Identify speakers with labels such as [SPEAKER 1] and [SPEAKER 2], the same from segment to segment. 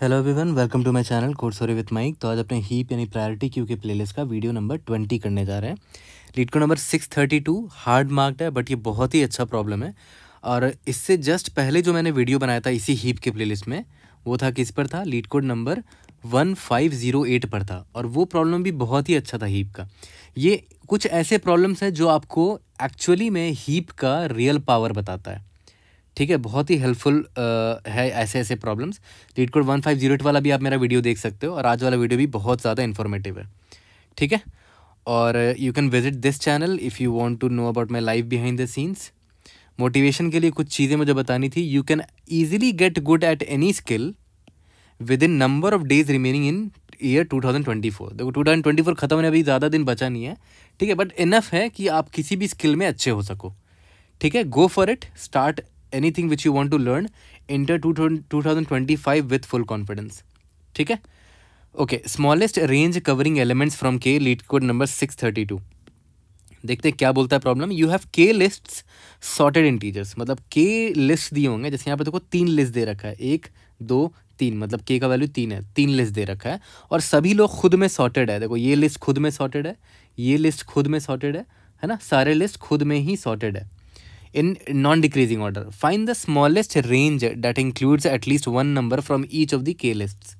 [SPEAKER 1] Hello everyone welcome to my channel कोर्सोरे with Mike तो आज अपने हीप यानी प्रायोरिटी क्यू के प्लेलिस्ट का वीडियो नंबर ट्वेंटी करने जा रहे हैं LeetCode number six thirty two hard marked है बट ये बहुत ही अच्छा प्रॉब्लम है और इससे जस्ट पहले जो मैंने वीडियो बनाया था इसी हीप के प्ले में वो था किस पर था LeetCode number one five zero eight पर था और वो प्रॉब्लम भी बहुत ही अच्छा था हीप का ये कुछ ऐसे प्रॉब्लम्स हैं जो आपको एक्चुअली में हीप का रियल पावर बताता है ठीक है बहुत ही हेल्पफुल है ऐसे ऐसे problems LeetCode one five zero eight वाला भी आप मेरा वीडियो देख सकते हो और आज वाला वीडियो भी बहुत ज़्यादा इन्फॉर्मेटिव है ठीक है और you can visit this channel if you want to know about my life behind the scenes motivation के लिए कुछ चीज़ें मुझे बतानी थी you can easily get good at any skill within number of days remaining in year two thousand twenty four देखो two thousand twenty four ख़त्म होने अभी ज़्यादा दिन बचा नहीं है ठीक है बट इनफ है कि आप किसी भी स्किल में अच्छे हो सको ठीक है go for it start anything which you want to learn enter two thousand twenty five with full confidence ठीक है okay smallest range covering elements from K LeetCode number six thirty two देखते हैं क्या बोलता है problem you have K list sorted integers मतलब K list दिए होंगे जैसे यहाँ पे देखो तीन लिस्ट दे रखा है एक दो तीन मतलब के का वैल्यू तीन है तीन लिस्ट दे रखा है और सभी लोग खुद में सॉर्टेड है देखो ये लिस्ट खुद में सॉर्टेड है ये लिस्ट खुद में सॉर्टेड है है ना सारे लिस्ट खुद में ही सॉर्टेड है in non decreasing order find the smallest range that includes at least one number from each of the K list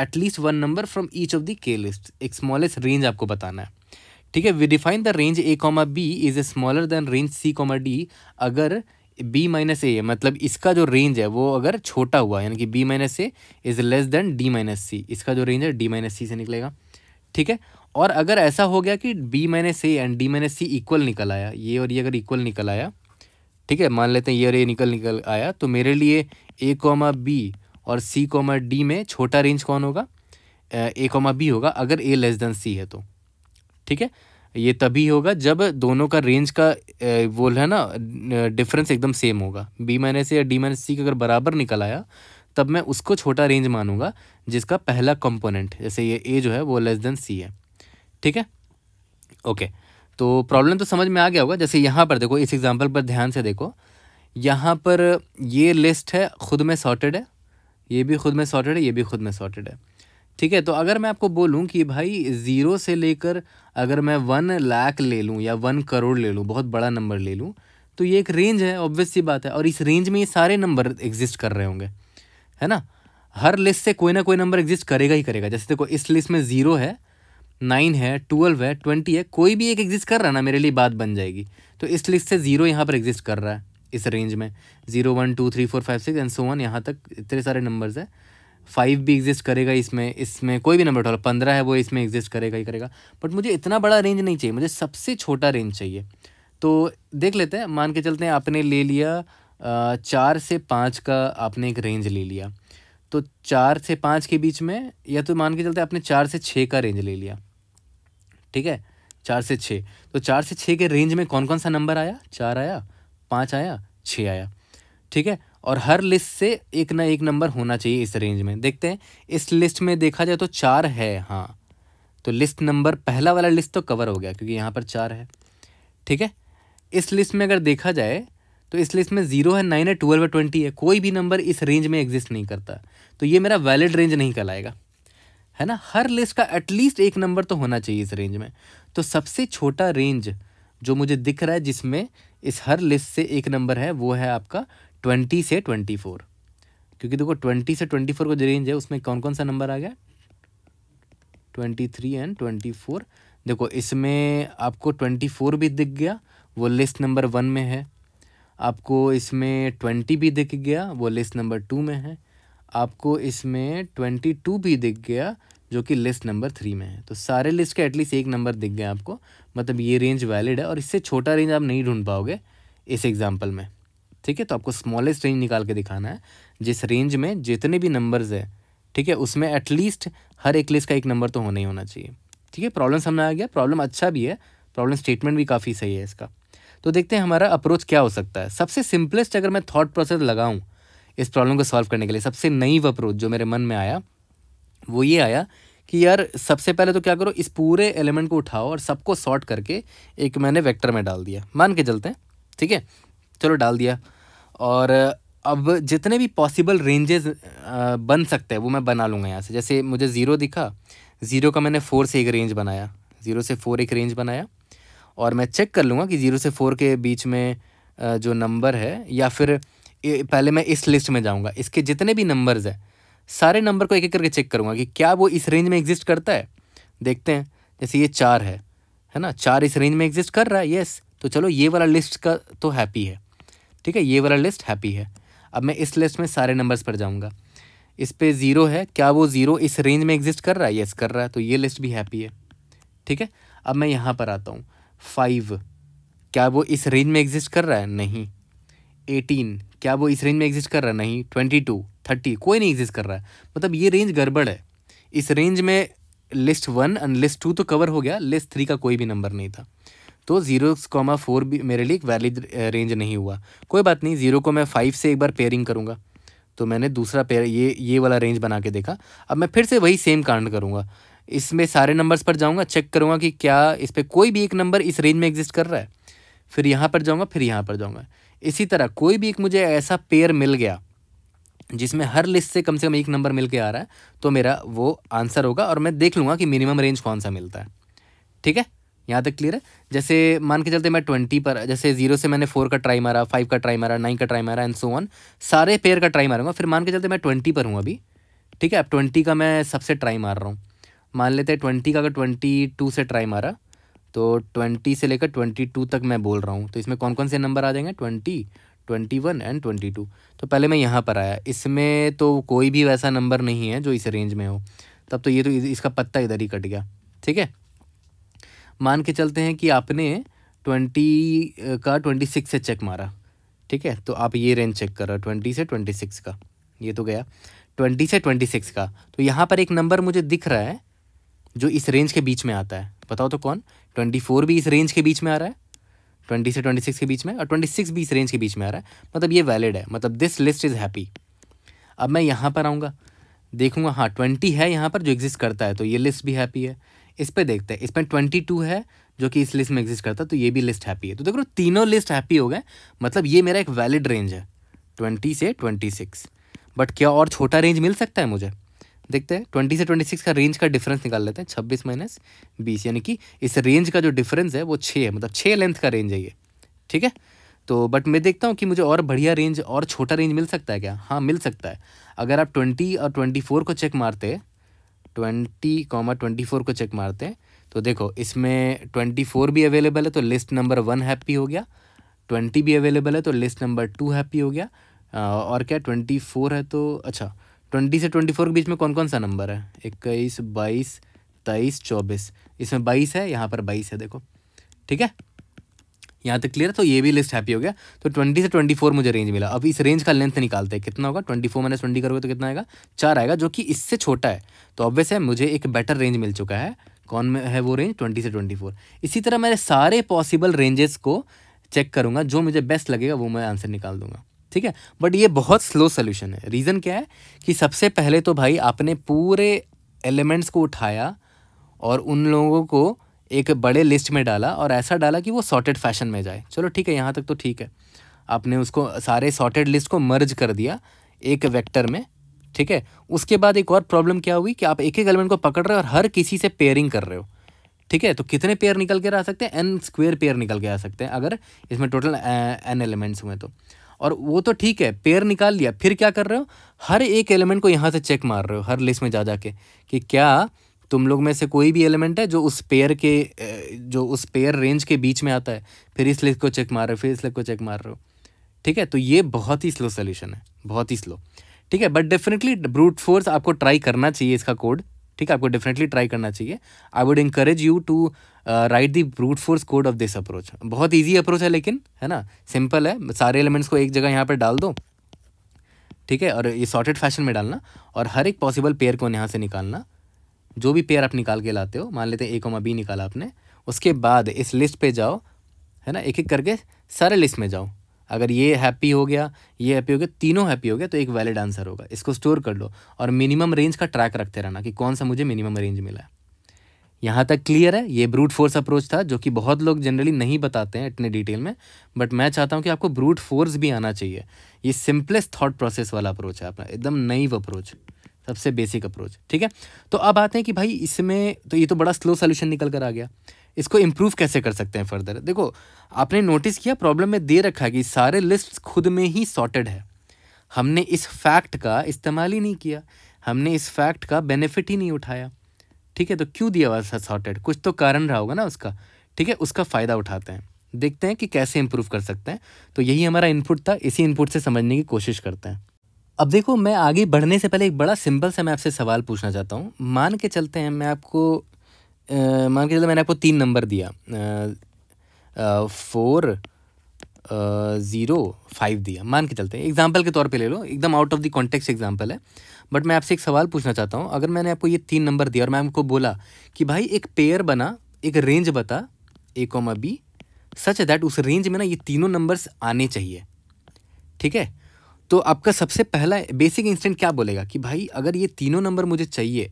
[SPEAKER 1] at least one number from each of the K list एक smallest range आपको बताना है ठीक है we define the range A comma B is a smaller than range C comma D अगर B minus A मतलब इसका जो रेंज है वो अगर छोटा हुआ यानी कि B minus A is less than D minus C इसका जो रेंज है डी माइनस सी से निकलेगा ठीक है और अगर ऐसा हो गया कि B minus A and D minus C equal निकल आया ये और ये अगर इक्वल निकल आया ठीक है मान लेते हैं ये और ये निकल निकल आया तो मेरे लिए ए कॉमा बी और सी कॉमा डी में छोटा रेंज कौन होगा ए कॉमा बी होगा अगर ए लेस देन सी है तो ठीक है ये तभी होगा जब दोनों का रेंज का वो है ना डिफरेंस एकदम सेम होगा बी माइनस या डी माइनस सी का अगर बराबर निकल आया तब मैं उसको छोटा रेंज मानूंगा जिसका पहला कंपोनेंट जैसे ये ए जो है वो लेस देन सी है ठीक है ओके okay. तो प्रॉब्लम तो समझ में आ गया होगा जैसे यहाँ पर देखो इस एग्ज़ाम्पल पर ध्यान से देखो यहाँ पर ये लिस्ट है खुद में सॉर्टेड है ये भी खुद में सॉर्टेड है ये भी खुद में सॉर्टेड है ठीक है तो अगर मैं आपको बोलूँ कि भाई ज़ीरो से लेकर अगर मैं वन लाख ले लूँ या वन करोड़ ले लूँ बहुत बड़ा नंबर ले लूँ तो ये एक रेंज है ऑब्वियस सी बात है और इस रेंज में ये सारे नंबर एग्जिस्ट कर रहे होंगे है ना हर लिस्ट से कोई ना कोई नंबर एग्जिस्ट करेगा ही करेगा जैसे देखो इस लिस्ट में ज़ीरो है नाइन है ट्वेल्व है ट्वेंटी है कोई भी एक एग्जिस्ट कर रहा है ना मेरे लिए बात बन जाएगी तो इस लिस्ट से ज़ीरो यहाँ पर एग्जिस्ट कर रहा है इस रेंज में zero one two three four five six and so on यहाँ तक इतने सारे नंबर्स है फाइव भी एग्जिस्ट करेगा इसमें इसमें कोई भी नंबर उठा पंद्रह है वो इसमें एग्जिस्ट करेगा ही करेगा बट मुझे इतना बड़ा रेंज नहीं चाहिए मुझे सबसे छोटा रेंज चाहिए तो देख लेते हैं मान के चलते हैं आपने ले लिया चार से पाँच का आपने एक रेंज ले लिया तो चार से पाँच के बीच में या तो मान के चलते आपने चार से छः का रेंज ले लिया ठीक है चार से छः तो चार से छः के रेंज में कौन कौन सा नंबर आया चार आया पाँच आया छः आया ठीक है और हर लिस्ट से एक ना एक नंबर होना चाहिए इस रेंज में देखते हैं इस लिस्ट में देखा जाए तो चार है हाँ तो लिस्ट नंबर पहला वाला लिस्ट तो कवर हो गया क्योंकि यहाँ पर चार है ठीक है इस लिस्ट में अगर देखा जाए तो इसलिए इसमें ज़ीरो है नाइन है ट्वेल्व है ट्वेंटी है कोई भी नंबर इस रेंज में एग्जिस्ट नहीं करता तो ये मेरा वैलिड रेंज नहीं कहलाएगा है ना हर लिस्ट का एटलीस्ट एक नंबर तो होना चाहिए इस रेंज में तो सबसे छोटा रेंज जो मुझे दिख रहा है जिसमें इस हर लिस्ट से एक नंबर है वो है आपका ट्वेंटी से ट्वेंटी फोर क्योंकि देखो ट्वेंटी से ट्वेंटी फोर का जो रेंज है उसमें कौन कौन सा नंबर आ गया twenty three and twenty four देखो इसमें आपको ट्वेंटी फोर भी दिख गया वो लिस्ट नंबर वन में है आपको इसमें ट्वेंटी भी दिख गया वो लिस्ट नंबर टू में है आपको इसमें ट्वेंटी टू भी दिख गया जो कि लिस्ट नंबर थ्री में है तो सारे लिस्ट के एटलीस्ट एक नंबर दिख गया आपको मतलब ये रेंज वैलिड है और इससे छोटा रेंज आप नहीं ढूंढ पाओगे इस एग्जाम्पल में ठीक है तो आपको स्मॉलेस्ट रेंज निकाल के दिखाना है जिस रेंज में जितने भी नंबर्स है ठीक है उसमें एटलीस्ट हर एक लिस्ट का एक नंबर तो होना ही होना चाहिए ठीक है प्रॉब्लम समझ आ गया प्रॉब्लम अच्छा भी है प्रॉब्लम स्टेटमेंट भी काफ़ी सही है इसका तो देखते हैं हमारा अप्रोच क्या हो सकता है सबसे सिंपलेस्ट अगर मैं थॉट प्रोसेस लगाऊँ इस प्रॉब्लम को सॉल्व करने के लिए सबसे नई अप्रोच जो मेरे मन में आया वो ये आया कि यार सबसे पहले तो क्या करो इस पूरे एलिमेंट को उठाओ और सबको सॉर्ट करके एक मैंने वेक्टर में डाल दिया मान के चलते हैं ठीक है चलो डाल दिया और अब जितने भी पॉसिबल रेंजेस बन सकते हैं वो मैं बना लूँगा यहाँ से जैसे मुझे ज़ीरो दिखा ज़ीरो का मैंने फ़ोर से एक रेंज बनाया ज़ीरो से फोर एक रेंज बनाया और मैं चेक कर लूँगा कि ज़ीरो से फोर के बीच में जो नंबर है या फिर पहले मैं इस लिस्ट में जाऊँगा इसके जितने भी नंबर्स हैं सारे नंबर को एक एक करके चेक करूँगा कि क्या वो इस रेंज में एग्जिस्ट करता है देखते हैं जैसे ये चार है है ना चार इस रेंज में एग्जिस्ट कर रहा है येस तो चलो ये वाला लिस्ट का तो हैप्पी है ठीक है ये वाला लिस्ट हैप्पी है अब मैं इस लिस्ट में सारे नंबर्स पर जाऊँगा इस पर ज़ीरो है क्या वो ज़ीरो इस रेंज में एग्जिस्ट कर रहा है येस कर रहा है तो ये लिस्ट भी हैप्पी है ठीक है अब मैं यहाँ पर आता हूँ फाइव क्या वो इस रेंज में एग्जिस्ट कर रहा है नहीं एटीन क्या वो इस रेंज में एग्जिस्ट कर रहा है नहीं ट्वेंटी टू थर्टी कोई नहीं एग्जिस्ट कर रहा है मतलब ये रेंज गड़बड़ है इस रेंज में list one and list two तो कवर हो गया लिस्ट थ्री का कोई भी नंबर नहीं था तो जीरो कॉमा फोर भी मेरे लिए वैलिड रेंज नहीं हुआ कोई बात नहीं ज़ीरो को मैं फाइव से एक बार पेयरिंग करूँगा तो मैंने दूसरा पेयर ये ये वाला रेंज बना के देखा अब मैं फिर से वही सेम कांड करूँगा इसमें सारे नंबर्स पर जाऊँगा चेक करूँगा कि क्या इस पर कोई भी एक नंबर इस रेंज में एग्जिस्ट कर रहा है फिर यहाँ पर जाऊँगा फिर यहाँ पर जाऊँगा इसी तरह कोई भी एक मुझे ऐसा पेयर मिल गया जिसमें हर लिस्ट से कम से कम एक नंबर मिल के आ रहा है तो मेरा वो आंसर होगा और मैं देख लूँगा कि मिनिमम रेंज कौन सा मिलता है ठीक है यहाँ तक क्लियर है जैसे मान के चलते मैं ट्वेंटी पर जैसे जीरो से मैंने फोर का ट्राई मारा फाइव का ट्राई मारा नाइन का ट्राई मारा एंड सो ऑन सारे पेयर का ट्राई मारूंगा फिर मान के चलते मैं ट्वेंटी पर हूँ अभी ठीक है अब ट्वेंटी का मैं सबसे ट्राई मार रहा हूँ मान लेते हैं ट्वेंटी का अगर ट्वेंटी टू से ट्राई मारा तो ट्वेंटी से लेकर ट्वेंटी टू तक मैं बोल रहा हूँ तो इसमें कौन कौन से नंबर आ जाएंगे twenty twenty one and twenty two तो पहले मैं यहाँ पर आया इसमें तो कोई भी वैसा नंबर नहीं है जो इस रेंज में हो तब तो ये तो इसका पत्ता इधर ही कट गया ठीक है मान के चलते हैं कि आपने ट्वेंटी का ट्वेंटी सिक्स से चेक मारा ठीक है तो आप ये रेंज चेक कर रहे हो ट्वेंटी से ट्वेंटी सिक्स का ये तो गया ट्वेंटी से ट्वेंटी सिक्स का तो यहाँ पर एक नंबर मुझे दिख रहा है जो इस रेंज के बीच में आता है बताओ तो कौन ट्वेंटी फोर भी इस रेंज के बीच में आ रहा है ट्वेंटी से ट्वेंटी सिक्स के बीच में और ट्वेंटी सिक्स भी इस रेंज के बीच में आ रहा है मतलब ये वैलिड है मतलब दिस लिस्ट इज़ हैप्पी अब मैं यहाँ पर आऊँगा देखूँगा हाँ ट्वेंटी है यहाँ पर जो एग्जिस्ट करता है तो ये लिस्ट भी हैप्पी है इस पर देखते हैं इसमें ट्वेंटी टू है जो कि इस लिस्ट में एग्जिस्ट करता है तो ये भी लिस्ट हैप्पी है तो देख तीनों लिस्ट हैप्पी हो गए मतलब ये मेरा एक वैलिड रेंज है ट्वेंटी से ट्वेंटी सिक्स बट क्या और छोटा रेंज मिल सकता है मुझे देखते हैं ट्वेंटी से ट्वेंटी सिक्स का रेंज का डिफरेंस निकाल लेते हैं छब्बीस माइनस बीस यानी कि इस रेंज का जो डिफरेंस है वो छः है मतलब छः लेंथ का रेंज है ये ठीक है तो बट मैं देखता हूँ कि मुझे और बढ़िया रेंज और छोटा रेंज मिल सकता है क्या हाँ मिल सकता है अगर आप ट्वेंटी और ट्वेंटी फोर को चेक मारते ट्वेंटी कॉमा ट्वेंटी फोर को चेक मारते हैं तो देखो इसमें ट्वेंटी फोर भी अवेलेबल है तो लिस्ट नंबर वन हैप्पी हो गया ट्वेंटी भी अवेलेबल है तो लिस्ट नंबर टू हैप्पी हो गया और क्या ट्वेंटी फोर है तो अच्छा ट्वेंटी से ट्वेंटी फोर के बीच में कौन कौन सा नंबर है इक्कीस बाईस तेईस चौबीस इसमें बाईस है यहाँ पर बाईस है देखो ठीक है यहाँ तक क्लियर है तो ये भी लिस्ट हैप्पी हो गया तो ट्वेंटी से ट्वेंटी फोर मुझे रेंज मिला अब इस रेंज का लेंथ निकालते हैं कितना होगा ट्वेंटी फोर माइनस ट्वेंटी करोगे तो कितना आएगा चार आएगा जो कि इससे छोटा है तो ऑब्वियस है मुझे एक बेटर रेंज मिल चुका है कौन में है वो रेंज ट्वेंटी से ट्वेंटी फोर इसी तरह मैंने सारे पॉसिबल रेंजेस को चेक करूँगा जो मुझे बेस्ट लगेगा वो मैं आंसर निकाल दूंगा ठीक है बट ये बहुत स्लो सोल्यूशन है रीज़न क्या है कि सबसे पहले तो भाई आपने पूरे एलिमेंट्स को उठाया और उन लोगों को एक बड़े लिस्ट में डाला और ऐसा डाला कि वो सॉर्टेड फैशन में जाए चलो ठीक है यहाँ तक तो ठीक है आपने उसको सारे सॉर्टेड लिस्ट को मर्ज कर दिया एक वेक्टर में ठीक है उसके बाद एक और प्रॉब्लम क्या हुई कि आप एक एक एलिमेंट को पकड़ रहे हो और हर किसी से पेयरिंग कर रहे हो ठीक है तो कितने पेयर निकल के आ सकते हैं एन स्क्वेयर पेयर निकल के आ सकते हैं अगर इसमें टोटल एन एलिमेंट्स हुए तो और वो तो ठीक है पेयर निकाल लिया फिर क्या कर रहे हो हर एक एलिमेंट को यहाँ से चेक मार रहे हो हर लिस्ट में जा जा के कि क्या तुम लोग में से कोई भी एलिमेंट है जो उस पेयर के जो उस पेयर रेंज के बीच में आता है फिर इस लिस्ट को चेक मार रहे हो फिर इस लिस्ट को चेक मार रहे हो ठीक है तो ये बहुत ही स्लो सोल्यूशन है बहुत ही स्लो ठीक है बट डेफिनेटली ब्रूट फोर्स आपको ट्राई करना चाहिए इसका कोड ठीक है आपको डेफिनेटली ट्राई करना चाहिए I would encourage you to write the brute force code of this approach बहुत ईजी अप्रोच है लेकिन है ना सिंपल है सारे एलिमेंट्स को एक जगह यहाँ पर डाल दो ठीक है और ये सॉर्टेड फैशन में डालना और हर एक पॉसिबल पेयर को यहाँ से निकालना जो भी पेयर आप निकाल के लाते हो मान लेते हैं ए कोमा बी निकाला आपने उसके बाद इस लिस्ट पे जाओ है ना एक एक करके सारे लिस्ट में जाओ अगर ये हैप्पी हो गया ये हैप्पी हो गया तीनों हैप्पी हो गया तो एक वैलिड आंसर होगा इसको स्टोर कर लो और मिनिमम रेंज का ट्रैक रखते रहना कि कौन सा मुझे मिनिमम रेंज मिला है यहाँ तक क्लियर है ये ब्रूट फोर्स अप्रोच था जो कि बहुत लोग जनरली नहीं बताते हैं इतने डिटेल में बट मैं चाहता हूँ कि आपको ब्रूट फोर्स भी आना चाहिए ये सिंपलेस्ट थॉट प्रोसेस वाला अप्रोच है अपना एकदम नई अप्रोच सबसे बेसिक अप्रोच ठीक है तो अब आते हैं कि भाई इसमें तो ये तो बड़ा स्लो सोल्यूशन निकल कर आ गया इसको इम्प्रूव कैसे कर सकते हैं फर्दर देखो आपने नोटिस किया प्रॉब्लम में दे रखा कि सारे लिस्ट खुद में ही सॉर्टेड है हमने इस फैक्ट का इस्तेमाल ही नहीं किया हमने इस फैक्ट का बेनिफिट ही नहीं उठाया ठीक है तो क्यों दिया हुआ था सॉर्टेड कुछ तो कारण रहा होगा ना उसका ठीक है उसका फ़ायदा उठाते हैं देखते हैं कि कैसे इम्प्रूव कर सकते हैं तो यही हमारा इनपुट था इसी इनपुट से समझने की कोशिश करते हैं अब देखो मैं आगे बढ़ने से पहले एक बड़ा सिंपल सा मैं आपसे सवाल पूछना चाहता हूँ मान के चलते हैं मैं आपको मान के चलो मैंने आपको तीन नंबर दिया फोर ज़ीरो फाइव दिया मान के चलते हैं एग्जाम्पल के तौर पे ले लो एकदम out of the context example है बट मैं आपसे एक सवाल पूछना चाहता हूँ अगर मैंने आपको ये तीन नंबर दिया और मैं आपको बोला कि भाई एक पेयर बना एक रेंज बता A comma B such that उस रेंज में ना ये तीनों नंबर्स आने चाहिए ठीक है तो आपका सबसे पहला बेसिक इंस्टेंट क्या बोलेगा कि भाई अगर ये तीनों नंबर मुझे चाहिए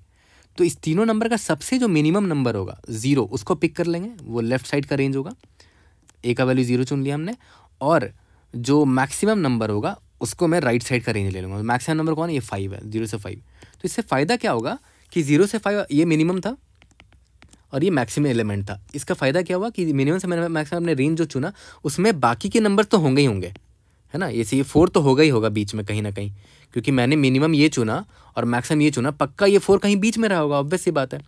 [SPEAKER 1] तो इस तीनों नंबर का सबसे जो मिनिमम नंबर होगा ज़ीरो उसको पिक कर लेंगे वो लेफ्ट साइड का रेंज होगा ए का वैल्यू ज़ीरो चुन लिया हमने और जो मैक्सिमम नंबर होगा उसको मैं राइट साइड का रेंज ले लूँगा मैक्सिमम नंबर कौन है ये फाइव है जीरो से फाइव तो इससे फ़ायदा क्या होगा कि ज़ीरो से फाइव ये मिनिमम था और ये मैक्सिमम एलिमेंट था इसका फ़ायदा क्या हुआ कि मिनिमम से मैंने मैक्सिमम अपने रेंज जो चुना उसमें बाकी के नंबर तो होंगे ही होंगे है ना ये सी फोर तो होगा ही होगा बीच में कहीं ना कहीं क्योंकि मैंने मिनिमम ये चुना और मैक्सिमम ये चुना पक्का ये फोर कहीं बीच में रहा होगा ऑब्वियस ही बात है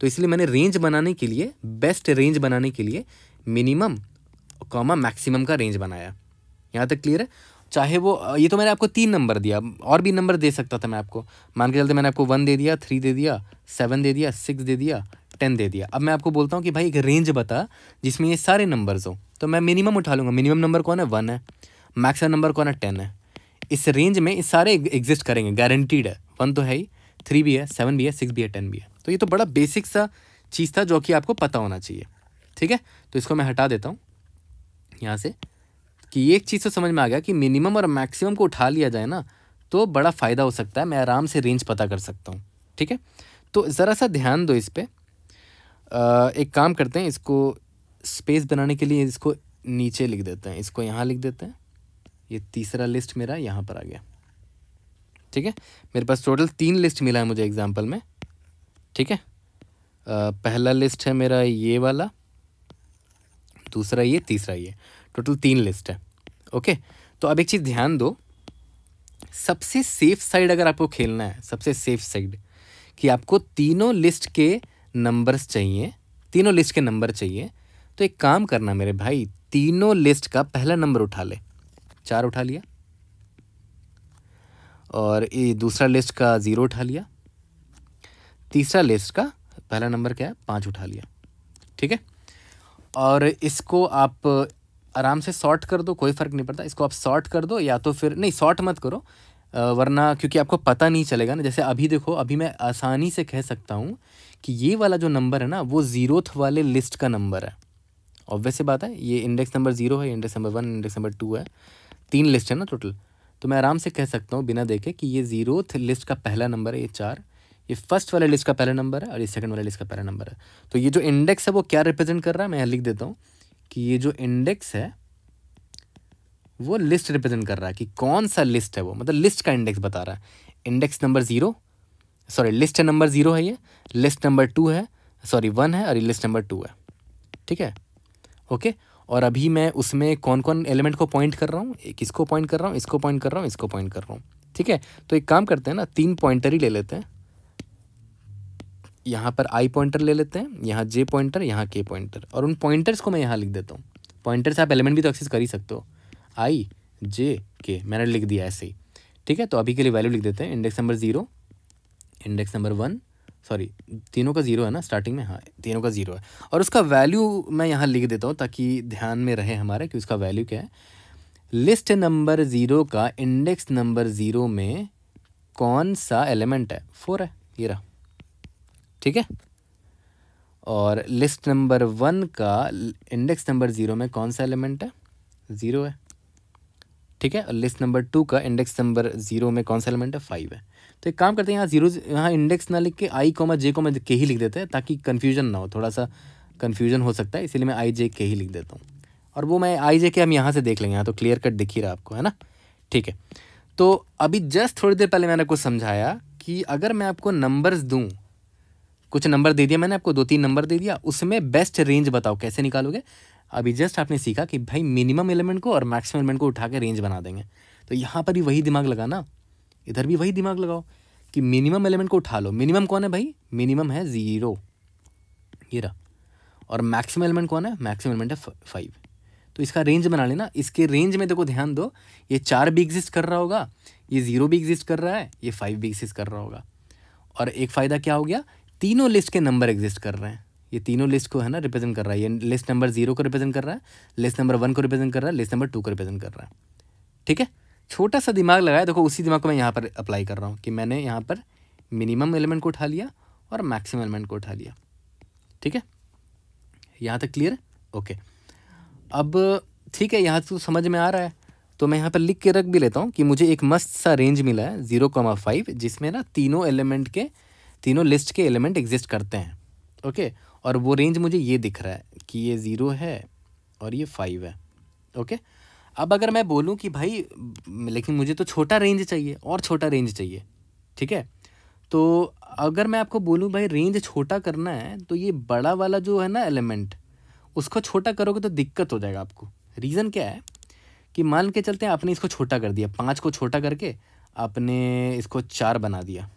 [SPEAKER 1] तो इसलिए मैंने रेंज बनाने के लिए बेस्ट रेंज बनाने के लिए मिनिमम कॉमा मैक्सिमम का रेंज बनाया यहाँ तक क्लियर है चाहे वो ये तो मैंने आपको तीन नंबर दिया और भी नंबर दे सकता था मैं आपको मान के चलते मैंने आपको वन दे दिया थ्री दे दिया सेवन दे दिया सिक्स दे दिया टेन दे दिया अब मैं आपको बोलता हूँ कि भाई एक रेंज बता जिसमें ये सारे नंबर्स हो तो मैं मिनिमम उठा लूँगा मिनिमम नंबर कौन है वन है मैक्सिमम नंबर कौन है टेन है इस रेंज में इस सारे एग्जिस्ट करेंगे गारंटीड है वन तो है ही थ्री भी है सेवन भी है सिक्स भी है टेन भी है तो ये तो बड़ा बेसिक सा चीज़ था जो कि आपको पता होना चाहिए ठीक है तो इसको मैं हटा देता हूँ यहाँ से कि एक चीज़ तो समझ में आ गया कि मिनिमम और मैक्सिमम को उठा लिया जाए ना तो बड़ा फ़ायदा हो सकता है मैं आराम से रेंज पता कर सकता हूँ ठीक है तो ज़रा सा ध्यान दो इस पर एक काम करते हैं इसको स्पेस बनाने के लिए इसको नीचे लिख देते हैं इसको यहाँ लिख देते हैं ये तीसरा लिस्ट मेरा यहाँ पर आ गया ठीक है मेरे पास टोटल तीन लिस्ट मिला है मुझे एग्ज़ाम्पल में ठीक है पहला लिस्ट है मेरा ये वाला दूसरा ये तीसरा ये टोटल तीन लिस्ट है ओके तो अब एक चीज़ ध्यान दो सबसे सेफ साइड अगर आपको खेलना है सबसे सेफ साइड कि आपको तीनों लिस्ट के नंबर्स चाहिए तीनों लिस्ट के नंबर चाहिए तो एक काम करना मेरे भाई तीनों लिस्ट का पहला नंबर उठा ले चार उठा लिया और ये दूसरा लिस्ट का ज़ीरो उठा लिया तीसरा लिस्ट का पहला नंबर क्या है पाँच उठा लिया ठीक है और इसको आप आराम से सॉर्ट कर दो कोई फ़र्क नहीं पड़ता इसको आप सॉर्ट कर दो या तो फिर नहीं सॉर्ट मत करो वरना क्योंकि आपको पता नहीं चलेगा ना जैसे अभी देखो अभी मैं आसानी से कह सकता हूँ कि ये वाला जो नंबर है ना वो ज़ीरोथ वाले लिस्ट का नंबर है ऑब्वियस बात है ये इंडेक्स नंबर ज़ीरो है index number one index number two है तीन लिस्ट है ना टोटल तो मैं आराम से कह सकता हूँ बिना देखे कि ये जीरो लिस्ट का पहला नंबर है ये चार ये फर्स्ट वाला लिस्ट का पहला नंबर है और ये सेकंड वाले लिस्ट का पहला नंबर है तो ये जो इंडेक्स है वो क्या रिप्रेजेंट कर रहा है मैं लिख देता हूँ कि ये जो इंडेक्स है वो लिस्ट रिप्रेजेंट कर रहा है कि कौन सा लिस्ट है वो मतलब लिस्ट का इंडेक्स बता रहा है index number zero sorry list number zero है ये लिस्ट नंबर टू है सॉरी वन है और ये लिस्ट नंबर टू है ठीक है ओके और अभी मैं उसमें कौन कौन एलिमेंट को पॉइंट कर रहा हूँ किसको पॉइंट कर रहा हूँ इसको पॉइंट कर रहा हूँ इसको पॉइंट कर रहा हूँ ठीक है तो एक काम करते हैं ना तीन पॉइंटर ही ले लेते हैं यहाँ पर आई पॉइंटर ले लेते हैं यहाँ जे पॉइंटर यहाँ के पॉइंटर और उन पॉइंटर्स को मैं यहाँ लिख देता हूँ पॉइंटर्स आप एलिमेंट भी तो एक्सेस कर ही सकते हो आई जे के मैंने लिख दिया ऐसे ही ठीक है तो अभी के लिए वैल्यू लिख देते हैं index number zero index number one sorry तीनों का ज़ीरो है ना स्टार्टिंग में हाँ तीनों का ज़ीरो है और उसका वैल्यू मैं यहाँ लिख देता हूँ ताकि ध्यान में रहे हमारा कि उसका वैल्यू क्या है लिस्ट नंबर ज़ीरो का इंडेक्स नंबर ज़ीरो में कौन सा एलिमेंट है फोर है ये रहा ठीक है और लिस्ट नंबर वन का इंडेक्स नंबर ज़ीरो में कौन सा एलिमेंट है ज़ीरो है ठीक है और लिस्ट नंबर टू का इंडेक्स नंबर जीरो में कौन सा एलिमेंट है फाइव है तो एक काम करते हैं यहाँ जीरो यहाँ इंडेक्स ना लिख के आई मैं जे कॉमा के ही लिख देते हैं ताकि कन्फ्यूजन ना हो थोड़ा सा कन्फ्यूजन हो सकता है इसीलिए मैं आई जे के ही लिख देता हूँ और वो मैं आई जे के हम यहाँ से देख लेंगे यहाँ तो क्लियर कट दिख ही रहा आपको है ना ठीक है तो अभी जस्ट थोड़ी देर पहले मैंने आपको समझाया कि अगर मैं आपको नंबर्स दूँ कुछ नंबर दे दिया मैंने आपको दो तीन नंबर दे दिया उसमें बेस्ट रेंज बताओ कैसे निकालोगे अभी जस्ट आपने सीखा कि भाई मिनिमम एलिमेंट को और मैक्सिमम एलिमेंट को उठा के रेंज बना देंगे तो यहाँ पर भी वही दिमाग लगा ना इधर भी वही दिमाग लगाओ कि मिनिमम एलिमेंट को उठा लो मिनिमम कौन है भाई मिनिमम है ज़ीरो ये रहा और मैक्सिमम एलिमेंट कौन है मैक्सिमम एलिमेंट है फाइव तो इसका रेंज बना लेना इसके रेंज में देखो ध्यान दो ये चार भी एग्जिस्ट कर रहा होगा ये ज़ीरो भी एग्जिस्ट कर रहा है ये फाइव भी एग्जिस्ट कर रहा होगा और एक फ़ायदा क्या हो गया तीनों लिस्ट के नंबर एग्जिस्ट कर रहे हैं ये तीनों लिस्ट को है ना रिप्रेजेंट कर रहा है ये लिस्ट नंबर जीरो को रिप्रेजेंट कर रहा है लिस्ट नंबर वन को रिप्रेजेंट कर रहा है लिस्ट नंबर टू को रिप्रेजेंट कर रहा है ठीक है छोटा सा दिमाग लगाया देखो उसी दिमाग को मैं यहाँ पर अप्लाई कर रहा हूँ कि मैंने यहाँ पर मिनिमम एलिमेंट को उठा लिया और मैक्सिमम एलिमेंट को उठा लिया ठीक है यहाँ तक क्लियर ओके अब ठीक है यहाँ तो समझ में आ रहा है तो मैं यहाँ पर लिख के रख भी लेता हूँ कि मुझे एक मस्त सा रेंज मिला है ज़ीरो कॉमा फाइव जिसमें ना तीनों एलिमेंट के तीनों लिस्ट के एलिमेंट एग्जिस्ट करते हैं ओके okay? और वो रेंज मुझे ये दिख रहा है कि ये ज़ीरो है और ये फाइव है ओके अब अगर मैं बोलूँ कि भाई लेकिन मुझे तो छोटा रेंज चाहिए और छोटा रेंज चाहिए ठीक है तो अगर मैं आपको बोलूँ भाई रेंज छोटा करना है तो ये बड़ा वाला जो है ना एलिमेंट उसको छोटा करोगे तो दिक्कत हो जाएगा आपको रीज़न क्या है कि मान के चलते हैं आपने इसको छोटा कर दिया पाँच को छोटा करके आपने इसको चार बना दिया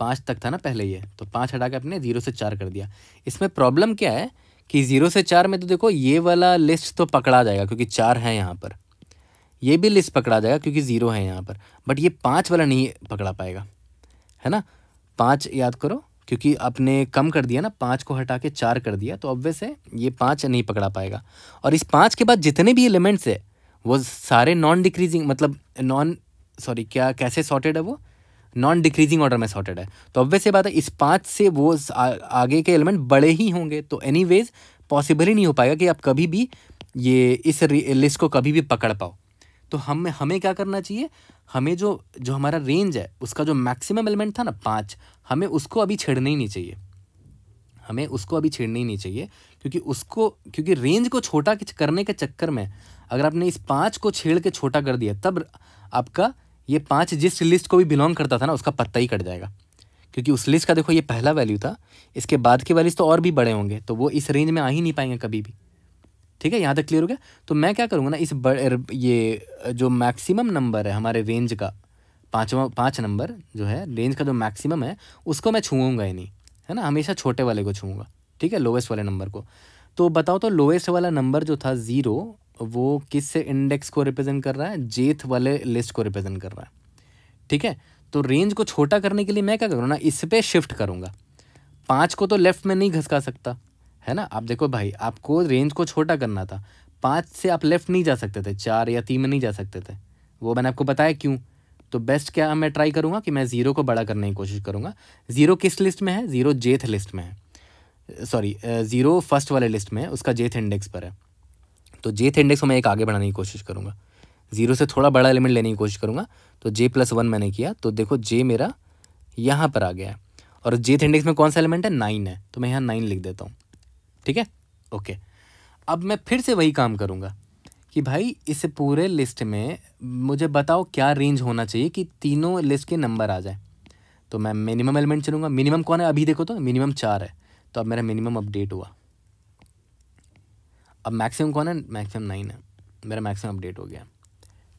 [SPEAKER 1] पाँच तक था ना पहले ये तो पाँच हटा के अपने ज़ीरो से चार कर दिया इसमें प्रॉब्लम क्या है कि ज़ीरो से चार में तो देखो ये वाला लिस्ट तो पकड़ा जाएगा क्योंकि चार है यहाँ पर ये भी लिस्ट पकड़ा जाएगा क्योंकि ज़ीरो है यहाँ पर बट ये पाँच वाला नहीं पकड़ा पाएगा है ना पाँच याद करो क्योंकि आपने कम कर दिया ना पाँच को हटा के चार कर दिया तो ऑब्वियस है ये पाँच नहीं पकड़ा पाएगा और इस पाँच के बाद जितने भी एलिमेंट्स मतलब है वो सारे नॉन डिक्रीजिंग मतलब नॉन सॉरी क्या कैसे सॉर्टेड है वो नॉन डिक्रीजिंग ऑर्डर में सॉर्टेड है तो ऑब्वियस ये बात है इस पाँच से वो आ, आगे के एलिमेंट बड़े ही होंगे तो एनी वेज पॉसिबल ही नहीं हो पाएगा कि आप कभी भी ये इस लिस्ट को कभी भी पकड़ पाओ तो हम हमें क्या करना चाहिए हमें जो जो हमारा रेंज है उसका जो मैक्सिमम एलिमेंट था ना पाँच हमें उसको अभी छेड़ना ही नहीं चाहिए हमें उसको अभी छेड़ना ही नहीं चाहिए क्योंकि उसको क्योंकि रेंज को छोटा करने के चक्कर में अगर आपने इस पाँच को छेड़ के छोटा कर दिया तब आपका ये पाँच जिस लिस्ट को भी बिलोंग करता था ना उसका पत्ता ही कट जाएगा क्योंकि उस लिस्ट का देखो ये पहला वैल्यू था इसके बाद के वैल्यूज़ तो और भी बड़े होंगे तो वो इस रेंज में आ ही नहीं पाएंगे कभी भी ठीक है यहाँ तक क्लियर हो गया तो मैं क्या करूँगा ना इस बड़े ये जो मैक्सिमम नंबर है हमारे रेंज का पाँचवा पाँच नंबर जो है रेंज का जो मैक्सिमम है उसको मैं छूँगा ही नहीं है ना हमेशा छोटे वाले को छूँगा ठीक है लोवेस्ट वाले नंबर को तो बताओ तो लोवेस्ट वाला नंबर जो था ज़ीरो वो किस इंडेक्स को रिप्रेजेंट कर रहा है जेथ वाले लिस्ट को रिप्रेजेंट कर रहा है ठीक है तो रेंज को छोटा करने के लिए मैं क्या करूँ ना इस पर शिफ्ट करूँगा पाँच को तो लेफ़्ट में नहीं घसका सकता है ना आप देखो भाई आपको रेंज को छोटा करना था पाँच से आप लेफ़्ट नहीं जा सकते थे चार या तीन में नहीं जा सकते थे वो मैंने आपको बताया क्यों तो बेस्ट क्या मैं ट्राई करूँगा कि मैं ज़ीरो को बड़ा करने की कोशिश करूँगा ज़ीरो किस लिस्ट में है ज़ीरो जेथ लिस्ट में है सॉरी ज़ीरो फर्स्ट वाले लिस्ट में है उसका जेथ इंडेक्स पर है तो जेथ इंडेक्स को मैं एक आगे बढ़ाने की कोशिश करूँगा जीरो से थोड़ा बड़ा एलिमेंट लेने की कोशिश करूँगा तो जे प्लस वन मैंने किया तो देखो जे मेरा यहाँ पर आ गया है और जेथ इंडेक्स में कौन सा एलिमेंट है नाइन है तो मैं यहाँ नाइन लिख देता हूँ ठीक है ओके अब मैं फिर से वही काम करूँगा कि भाई इस पूरे लिस्ट में मुझे बताओ क्या रेंज होना चाहिए कि तीनों लिस्ट के नंबर आ जाए तो मैं मिनिमम एलिमेंट चलूँगा मिनिमम कौन है अभी देखो तो मिनिमम चार है तो अब मेरा मिनिमम अपडेट हुआ अब मैक्सिमम कौन है मैक्सिमम नाइन है मेरा मैक्सिमम अपडेट हो गया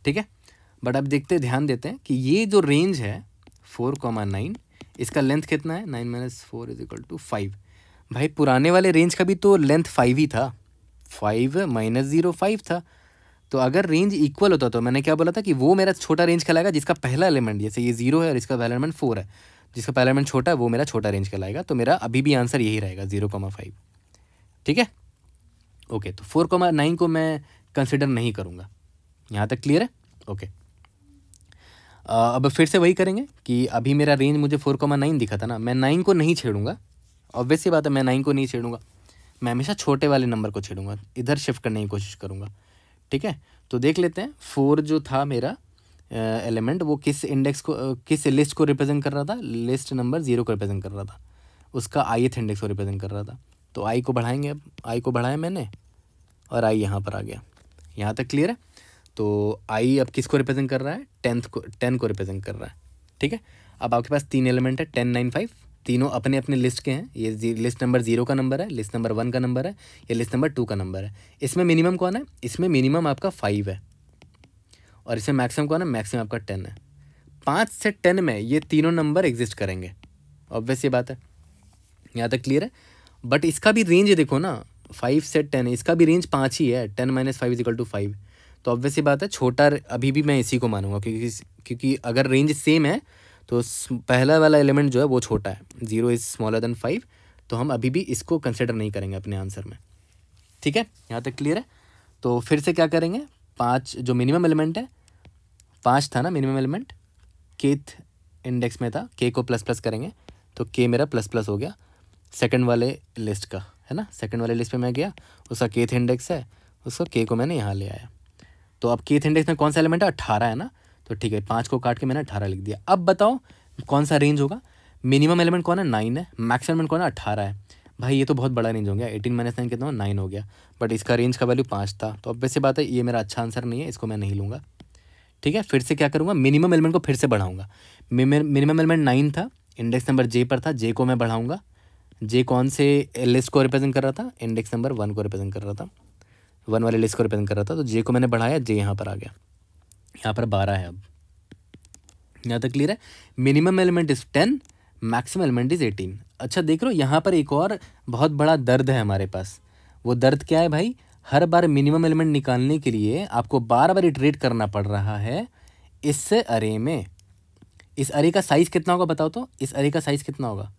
[SPEAKER 1] ठीक है बट अब देखते ध्यान देते हैं कि ये जो रेंज है फोर कॉमा नाइन इसका लेंथ कितना है nine minus four is equal to five भाई पुराने वाले रेंज का भी तो लेंथ फाइव ही था फाइव माइनस ज़ीरो फाइव था तो अगर रेंज इक्वल होता तो मैंने क्या बोला था कि वो मेरा छोटा रेंज कहलाएगा जिसका पहला एलिमेंट जैसे ये जीरो है और इसका पहला एलिमेंट फोर है जिसका पहला एलिमेंट छोटा है वो मेरा छोटा रेंज कहलाएगा तो मेरा अभी भी आंसर यही रहेगा जीरो फाइव ठीक है ओके तो फोर कॉमा नाइन को मैं कंसिडर नहीं करूँगा यहाँ तक क्लियर है ओके uh, अब फिर से वही करेंगे कि अभी मेरा रेंज मुझे फोर कॉमा नाइन दिखा था ना मैं नाइन को नहीं छेड़ूंगा ऑब्वियस सी बात है मैं नाइन को नहीं छेड़ूंगा मैं हमेशा छोटे वाले नंबर को छेड़ूंगा इधर शिफ्ट करने की कोशिश करूँगा ठीक है तो देख लेते हैं फोर जो था मेरा एलिमेंट uh, वो किस इंडेक्स को uh, किस लिस्ट को रिप्रेजेंट कर रहा था लिस्ट नंबर जीरो को रिप्रेजेंट कर रहा था उसका एथ इंडेक्स को रिप्रेजेंट कर रहा था तो आई को बढ़ाएंगे अब आई को बढ़ाया मैंने और आई यहाँ पर आ गया यहाँ तक क्लियर है तो आई अब किस को रिप्रेजेंट कर रहा है टेंथ को टेन को रिप्रेजेंट कर रहा है ठीक है अब आपके पास तीन एलिमेंट है टेन नाइन फाइव तीनों अपने अपने लिस्ट के हैं ये लिस्ट नंबर जीरो का नंबर है लिस्ट नंबर वन का नंबर है ये लिस्ट नंबर टू का नंबर है इसमें मिनिमम कौन है इसमें मिनिमम आपका फाइव है और इसमें मैक्सिमम कौन है मैक्सिमम आपका टेन है पाँच से टेन में ये तीनों नंबर एग्जिस्ट करेंगे ऑब्वियस ये बात है यहाँ तक क्लियर है बट इसका भी रेंज देखो ना फाइव से टेन इसका भी रेंज पाँच ही है ten minus five is equal to five तो ऑब्वियसली बात है छोटा अभी भी मैं इसी को मानूंगा क्योंकि क्योंकि अगर रेंज सेम है तो पहला वाला एलिमेंट जो है वो छोटा है zero is smaller than five तो हम अभी भी इसको कंसिडर नहीं करेंगे अपने आंसर में ठीक है यहाँ तक क्लियर है तो फिर से क्या करेंगे पाँच जो मिनिमम एलिमेंट है पाँच था ना मिनिमम एलिमेंट केथ इंडेक्स में था के को प्लस प्लस करेंगे तो के मेरा प्लस प्लस हो गया सेकंड वाले लिस्ट का है ना सेकंड वाले लिस्ट पे मैं गया उसका केथ इंडेक्स है उसको के को मैंने यहाँ ले आया तो अब केथ इंडेक्स में कौन सा एलिमेंट है अट्ठारह है ना तो ठीक है पाँच को काट के मैंने अट्ठारह लिख दिया अब बताओ कौन सा रेंज होगा मिनिमम एलिमेंट कौन है नाइन है मैक्सिमम एलिमेंट कौन है अट्ठारह है भाई ये तो बहुत बड़ा रेंज हो गया एटीन माइनस नाइन कितना नाइन हो गया बट इसका रेंज का वैल्यू पाँच था तो अब वैसे बात है ये मेरा अच्छा आंसर नहीं है इसको मैं नहीं लूँगा ठीक है फिर से क्या करूँगा मिनिमम एलिमेंट को फिर से बढ़ाऊँगा मिनिमम एलिमेंट नाइन था इंडेक्स नंबर जे पर था जे को मैं बढ़ाऊँगा जे कौन से लिस्ट को रिप्रेजेंट कर रहा था इंडेक्स नंबर वन को रिप्रेजेंट कर रहा था वन वाले लिस्ट को रिप्रेजेंट कर रहा था तो जे को मैंने बढ़ाया जे यहाँ पर आ गया यहाँ पर बारह है अब यहाँ तक क्लियर है minimum element is ten maximum element is eighteen अच्छा देख लो यहाँ पर एक और बहुत बड़ा दर्द है हमारे पास वो दर्द क्या है भाई हर बार मिनिमम एलिमेंट निकालने के लिए आपको बार बार इटरेट करना पड़ रहा है इस अरे में इस अरे का साइज़ कितना होगा बताओ तो इस अरे का साइज़ कितना होगा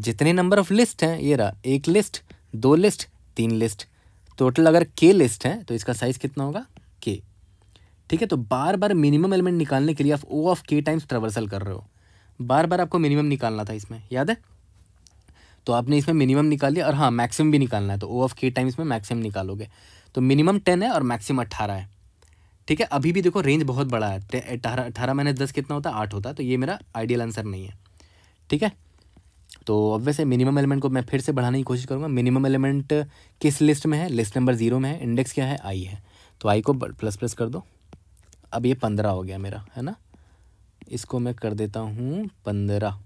[SPEAKER 1] जितने नंबर ऑफ लिस्ट हैं ये रहा एक लिस्ट दो लिस्ट तीन लिस्ट टोटल अगर के लिस्ट हैं तो इसका साइज़ कितना होगा के ठीक है तो बार बार मिनिमम एलिमेंट निकालने के लिए आप ओ ऑफ के टाइम्स ट्रवर्सल कर रहे हो बार बार आपको मिनिमम निकालना था इसमें याद है तो आपने इसमें मिनिमम निकाल लिया और हाँ मैक्सिमम भी निकालना है तो ओ ऑफ के टाइम्स में मैक्सिमम निकालोगे तो मिनिमम टेन है और मैक्सिमम अट्ठारह है ठीक है अभी भी देखो रेंज बहुत बड़ा है अठारह अठारह माइनस दस कितना होता है आठ होता है तो ये मेरा आइडियल आंसर नहीं है ठीक है तो अब वैसे मिनिमम एलिमेंट को मैं फिर से बढ़ाने की कोशिश करूँगा मिनिमम एलिमेंट किस लिस्ट में है लिस्ट नंबर ज़ीरो में है इंडेक्स क्या है आई है तो आई को प्लस प्लस कर दो अब ये पंद्रह हो गया मेरा है ना इसको मैं कर देता हूँ पंद्रह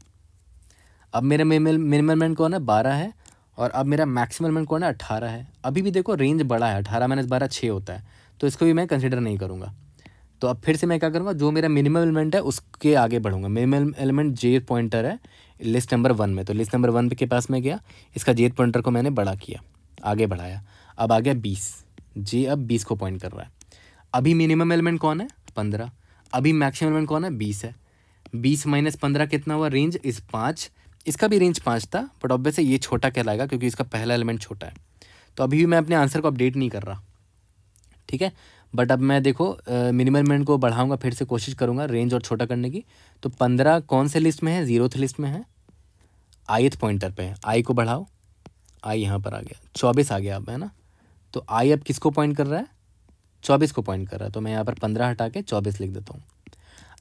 [SPEAKER 1] अब मेरा मिनिमम एलिमेंट कौन है बारह है और अब मेरा मैक्सिमम एलिमेंट कौन है अट्ठारह है अभी भी देखो रेंज बड़ा है अठारह माइनस बारह छः होता है तो इसको भी मैं कंसिडर नहीं करूँगा तो अब फिर से मैं क्या करूँगा जो मेरा मिनिमम एलिमेंट है उसके आगे बढ़ूँगा मिनिमम एलिमेंट जे पॉइंटर है लिस्ट नंबर वन में तो लिस्ट नंबर वन के पास में गया इसका जेथ पॉइंटर को मैंने बड़ा किया आगे बढ़ाया अब आ गया बीस जे अब बीस को पॉइंट कर रहा है अभी मिनिमम एलिमेंट कौन है पंद्रह अभी मैक्सिमम एलिमेंट कौन है बीस है बीस माइनस पंद्रह कितना हुआ रेंज इस पाँच इसका भी रेंज पाँच था बट से ये छोटा कहलाएगा क्योंकि इसका पहला एलिमेंट छोटा है तो अभी भी मैं अपने आंसर को अपडेट नहीं कर रहा ठीक है बट अब मैं देखो मिनिमम रेंट को बढ़ाऊंगा फिर से कोशिश करूंगा रेंज और छोटा करने की तो पंद्रह कौन से लिस्ट में है जीरोथ लिस्ट में है आईथ पॉइंटर पे है आई को बढ़ाओ आई यहाँ पर आ गया चौबीस आ गया अब है ना तो आई अब किसको पॉइंट कर रहा है चौबीस को पॉइंट कर रहा है तो मैं यहाँ पर पंद्रह हटा के चौबीस लिख देता हूँ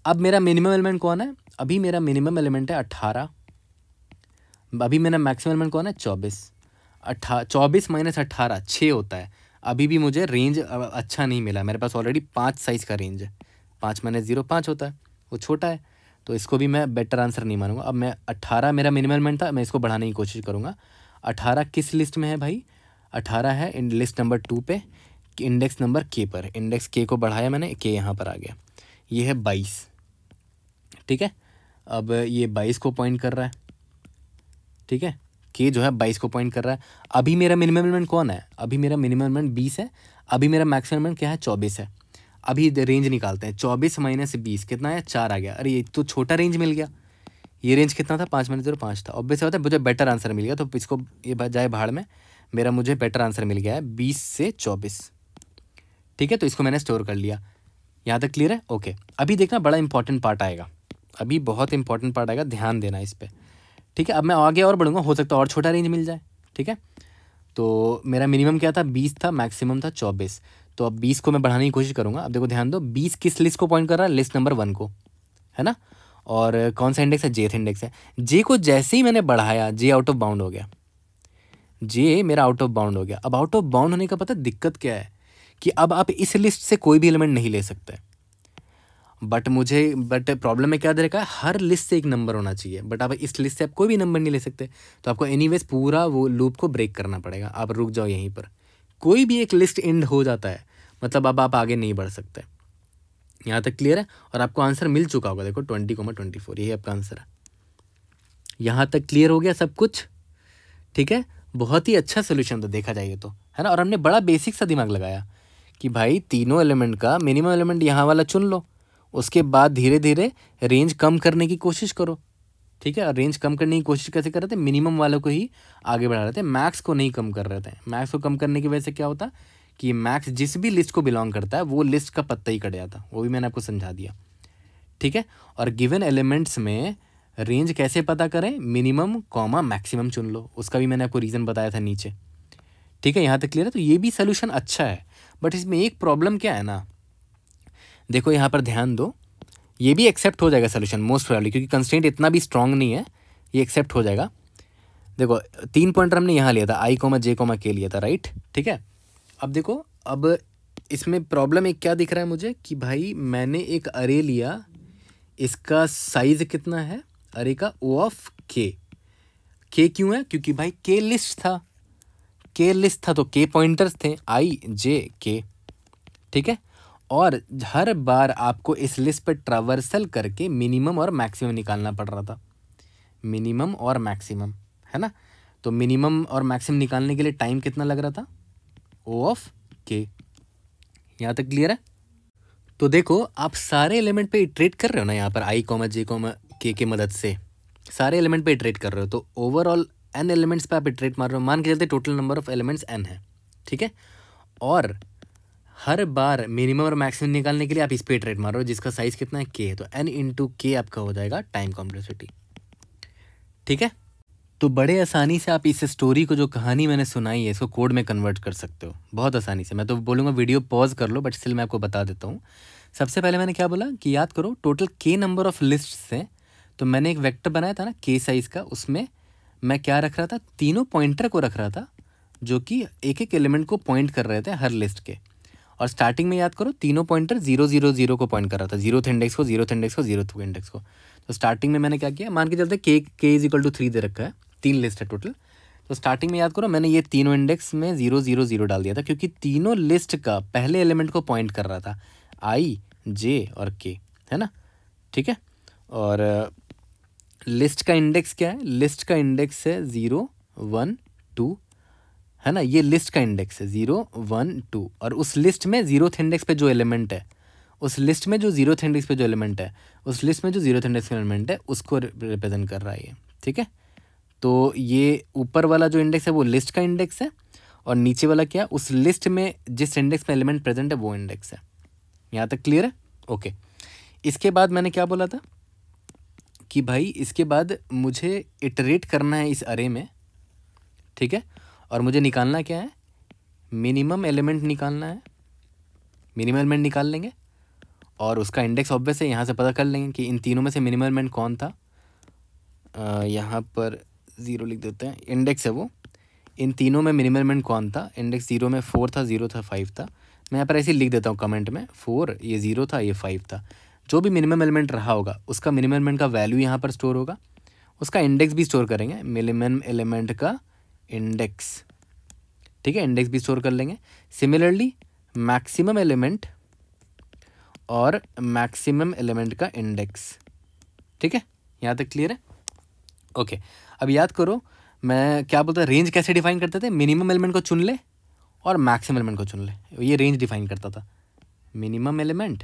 [SPEAKER 1] अब मेरा मिनिमम एलिमेंट कौन है अभी मेरा मिनिमम एलिमेंट है अट्ठारह अभी मेरा मैक्सिमम एलिमेंट कौन है चौबीस अट्ठा चौबीस माइनस अट्ठारह छः होता है अभी भी मुझे रेंज अच्छा नहीं मिला मेरे पास ऑलरेडी पाँच साइज़ का रेंज है पाँच माइनस ज़ीरो पाँच होता है वो छोटा है तो इसको भी मैं बेटर आंसर नहीं मानूंगा अब मैं अट्ठारह मेरा मिनिमम था मैं इसको बढ़ाने की कोशिश करूँगा अठारह किस लिस्ट में है भाई अठारह है इन लिस्ट नंबर टू पे इंडेक्स नंबर के पर इंडेक्स के को बढ़ाया मैंने के यहाँ पर आ गया ये है बाईस ठीक है अब ये बाईस को पॉइंट कर रहा है ठीक है के जो है बाईस को पॉइंट कर रहा है अभी मेरा मिनिमम एलिमेंट कौन है अभी मेरा मिनिमम एलिमेंट बीस है अभी मेरा मैक्सिमम एलिमेंट क्या है चौबीस है अभी रेंज निकालते हैं चौबीस माइनस बीस कितना है चार आ गया अरे ये तो छोटा रेंज मिल गया ये रेंज कितना था पाँच माइनस जीरो पाँच था ऑब्वियस होता है मुझे बेटर आंसर मिल गया तो इसको ये जाए भाड़ में मेरा मुझे बेटर आंसर मिल गया है बीस से चौबीस ठीक है तो इसको मैंने स्टोर कर लिया यहाँ तक क्लियर है ओके अभी देखना बड़ा इंपॉर्टेंट पार्ट आएगा अभी बहुत इंपॉर्टेंट पार्ट आएगा ध्यान देना इस पर ठीक है अब मैं आगे और बढ़ूंगा हो सकता है और छोटा रेंज मिल जाए ठीक है तो मेरा मिनिमम क्या था बीस था मैक्सिमम था चौबीस तो अब बीस को मैं बढ़ाने की कोशिश करूँगा अब देखो ध्यान दो बीस किस लिस्ट को पॉइंट कर रहा है लिस्ट नंबर वन को है ना और कौन सा इंडेक्स है जेथ इंडेक्स है जे को जैसे ही मैंने बढ़ाया जे आउट ऑफ बाउंड हो गया जे मेरा आउट ऑफ बाउंड हो गया अब आउट ऑफ बाउंड होने का पता दिक्कत क्या है कि अब आप इस लिस्ट से कोई भी एलिमेंट नहीं ले सकते बट मुझे बट प्रॉब्लम में क्या दे रखा है हर लिस्ट से एक नंबर होना चाहिए बट आप इस लिस्ट से आप कोई भी नंबर नहीं ले सकते तो आपको एनी पूरा वो लूप को ब्रेक करना पड़ेगा आप रुक जाओ यहीं पर कोई भी एक लिस्ट एंड हो जाता है मतलब अब आप आगे नहीं बढ़ सकते यहाँ तक क्लियर है और आपको आंसर मिल चुका होगा देखो ट्वेंटी कोमा ट्वेंटी फोर यही आपका आंसर है यहाँ तक क्लियर हो गया सब कुछ ठीक है बहुत ही अच्छा सोल्यूशन था देखा जाइए तो है ना और हमने बड़ा बेसिक सा दिमाग लगाया कि भाई तीनों एलिमेंट का मिनिमम एलिमेंट यहाँ वाला चुन लो उसके बाद धीरे धीरे रेंज कम करने की कोशिश करो ठीक है रेंज कम करने की कोशिश कैसे कर रहे थे मिनिमम वालों को ही आगे बढ़ा रहे थे मैक्स को नहीं कम कर रहे थे मैक्स को कम करने की वजह से क्या होता कि मैक्स जिस भी लिस्ट को बिलोंग करता है वो लिस्ट का पत्ता ही कट जाता वो भी मैंने आपको समझा दिया ठीक है और गिवन एलिमेंट्स में रेंज कैसे पता करें मिनिमम कॉमा मैक्सिमम चुन लो उसका भी मैंने आपको रीज़न बताया था नीचे ठीक है यहाँ तक क्लियर है तो ये भी सोल्यूशन अच्छा है बट इसमें एक प्रॉब्लम क्या है ना देखो यहाँ पर ध्यान दो ये भी एक्सेप्ट हो जाएगा सोल्यूशन मोस्ट प्रॉब्लम क्योंकि कंस्टेंट इतना भी स्ट्रांग नहीं है ये एक्सेप्ट हो जाएगा देखो तीन पॉइंटर हमने यहाँ लिया था आई कोमा जे कोमा के लिया था राइट ठीक है अब देखो अब इसमें प्रॉब्लम एक क्या दिख रहा है मुझे कि भाई मैंने एक अरे लिया इसका साइज कितना है अरे का ओ ऑफ के के क्यों है क्योंकि भाई के लिस्ट था के लिस्ट था तो के पॉइंटर्स थे आई जे के ठीक है और हर बार आपको इस लिस्ट पर ट्रावर्सल करके मिनिमम और मैक्सिमम निकालना पड़ रहा था मिनिमम और मैक्सिमम है ना तो मिनिमम और मैक्सिमम निकालने के लिए टाइम कितना लग रहा था ओ ऑफ के यहाँ तक क्लियर है तो देखो आप सारे एलिमेंट पे इट्रेट कर रहे हो ना यहाँ पर आई कॉमा जे कॉमा के के मदद से सारे एलिमेंट पे इट्रेट कर रहे हो तो ओवरऑल एन एलिमेंट्स पे आप इट्रेट मार रहे हो मान के चलते total number of elements N है ठीक है और हर बार मिनिमम और मैक्सिमम निकालने के लिए आप इस रेट मारो जिसका साइज कितना है के तो एन इंटू के आपका हो जाएगा टाइम कॉम्प्लेक्सिटी ठीक है तो बड़े आसानी से आप इस स्टोरी को जो कहानी मैंने सुनाई है इसको कोड में कन्वर्ट कर सकते हो बहुत आसानी से मैं तो बोलूँगा वीडियो पॉज कर लो बट स्टिल मैं आपको बता देता हूँ सबसे पहले मैंने क्या बोला कि याद करो टोटल के नंबर ऑफ़ लिस्ट से तो मैंने एक वेक्टर बनाया था ना के साइज़ का उसमें मैं क्या रख रहा था तीनों पॉइंटर को रख रहा था जो कि एक एक एलिमेंट को पॉइंट कर रहे थे हर लिस्ट के और स्टार्टिंग में याद करो तीनों पॉइंटर जीरो जीरो जीरो को पॉइंट कर रहा था जीरो इंडेक्स को जीरो इंडेक्स को जीरो इंडेक्स को तो स्टार्टिंग में मैंने क्या किया मान के चलते के K is equal to three दे रखा है तीन लिस्ट है टोटल तो स्टार्टिंग में याद करो मैंने ये तीनों इंडेक्स में जीरो जीरो जीरो डाल दिया था क्योंकि तीनों लिस्ट का पहले एलिमेंट को पॉइंट कर रहा था आई जे और के है ना ठीक है और लिस्ट का इंडेक्स क्या है लिस्ट का इंडेक्स है ज़ीरो वन टू है ना ये लिस्ट का इंडेक्स है ज़ीरो वन टू और उस लिस्ट में जीरोथ इंडेक्स पे जो एलिमेंट है उस लिस्ट में जो जीरो इंडेक्स पे जो एलिमेंट है उस लिस्ट में जो जीरो इंडेक्स का एलिमेंट है उसको रिप्रेजेंट कर रहा है ये ठीक है तो ये ऊपर वाला जो इंडेक्स है वो लिस्ट का इंडेक्स है और नीचे वाला क्या उस लिस्ट में जिस इंडेक्स में एलिमेंट प्रेजेंट है वो इंडेक्स है यहाँ तक क्लियर है ओके इसके बाद मैंने क्या बोला था कि भाई इसके बाद मुझे इटरेट करना है इस अरे में ठीक है और मुझे निकालना क्या है मिनिमम एलिमेंट निकालना है मिनिमम एलिमेंट निकाल लेंगे और उसका इंडेक्स ऑब्वियस है यहाँ से पता कर लेंगे कि इन तीनों में से मिनिमम एलिमेंट कौन था यहाँ पर ज़ीरो लिख देते हैं इंडेक्स है वो इन तीनों में मिनिमम एलिमेंट कौन था इंडेक्स ज़ीरो में फोर था ज़ीरो था फाइव था मैं यहाँ पर ऐसे लिख देता हूँ कमेंट में फोर ये ज़ीरो था ये फाइव था जो भी मिनिमम एलिमेंट रहा होगा उसका मिनिमम एलिमेंट का वैल्यू यहाँ पर स्टोर होगा उसका इंडेक्स भी स्टोर करेंगे मिनिमम एलिमेंट का इंडेक्स ठीक है इंडेक्स भी स्टोर कर लेंगे सिमिलरली मैक्सिमम एलिमेंट और मैक्सिमम एलिमेंट का इंडेक्स ठीक है यहाँ तक क्लियर है ओके okay. अब याद करो मैं क्या बोलता रेंज कैसे डिफाइन करते थे मिनिमम एलिमेंट को चुन ले और मैक्सिमम एलिमेंट को चुन ले ये रेंज डिफाइन करता था मिनिमम एलिमेंट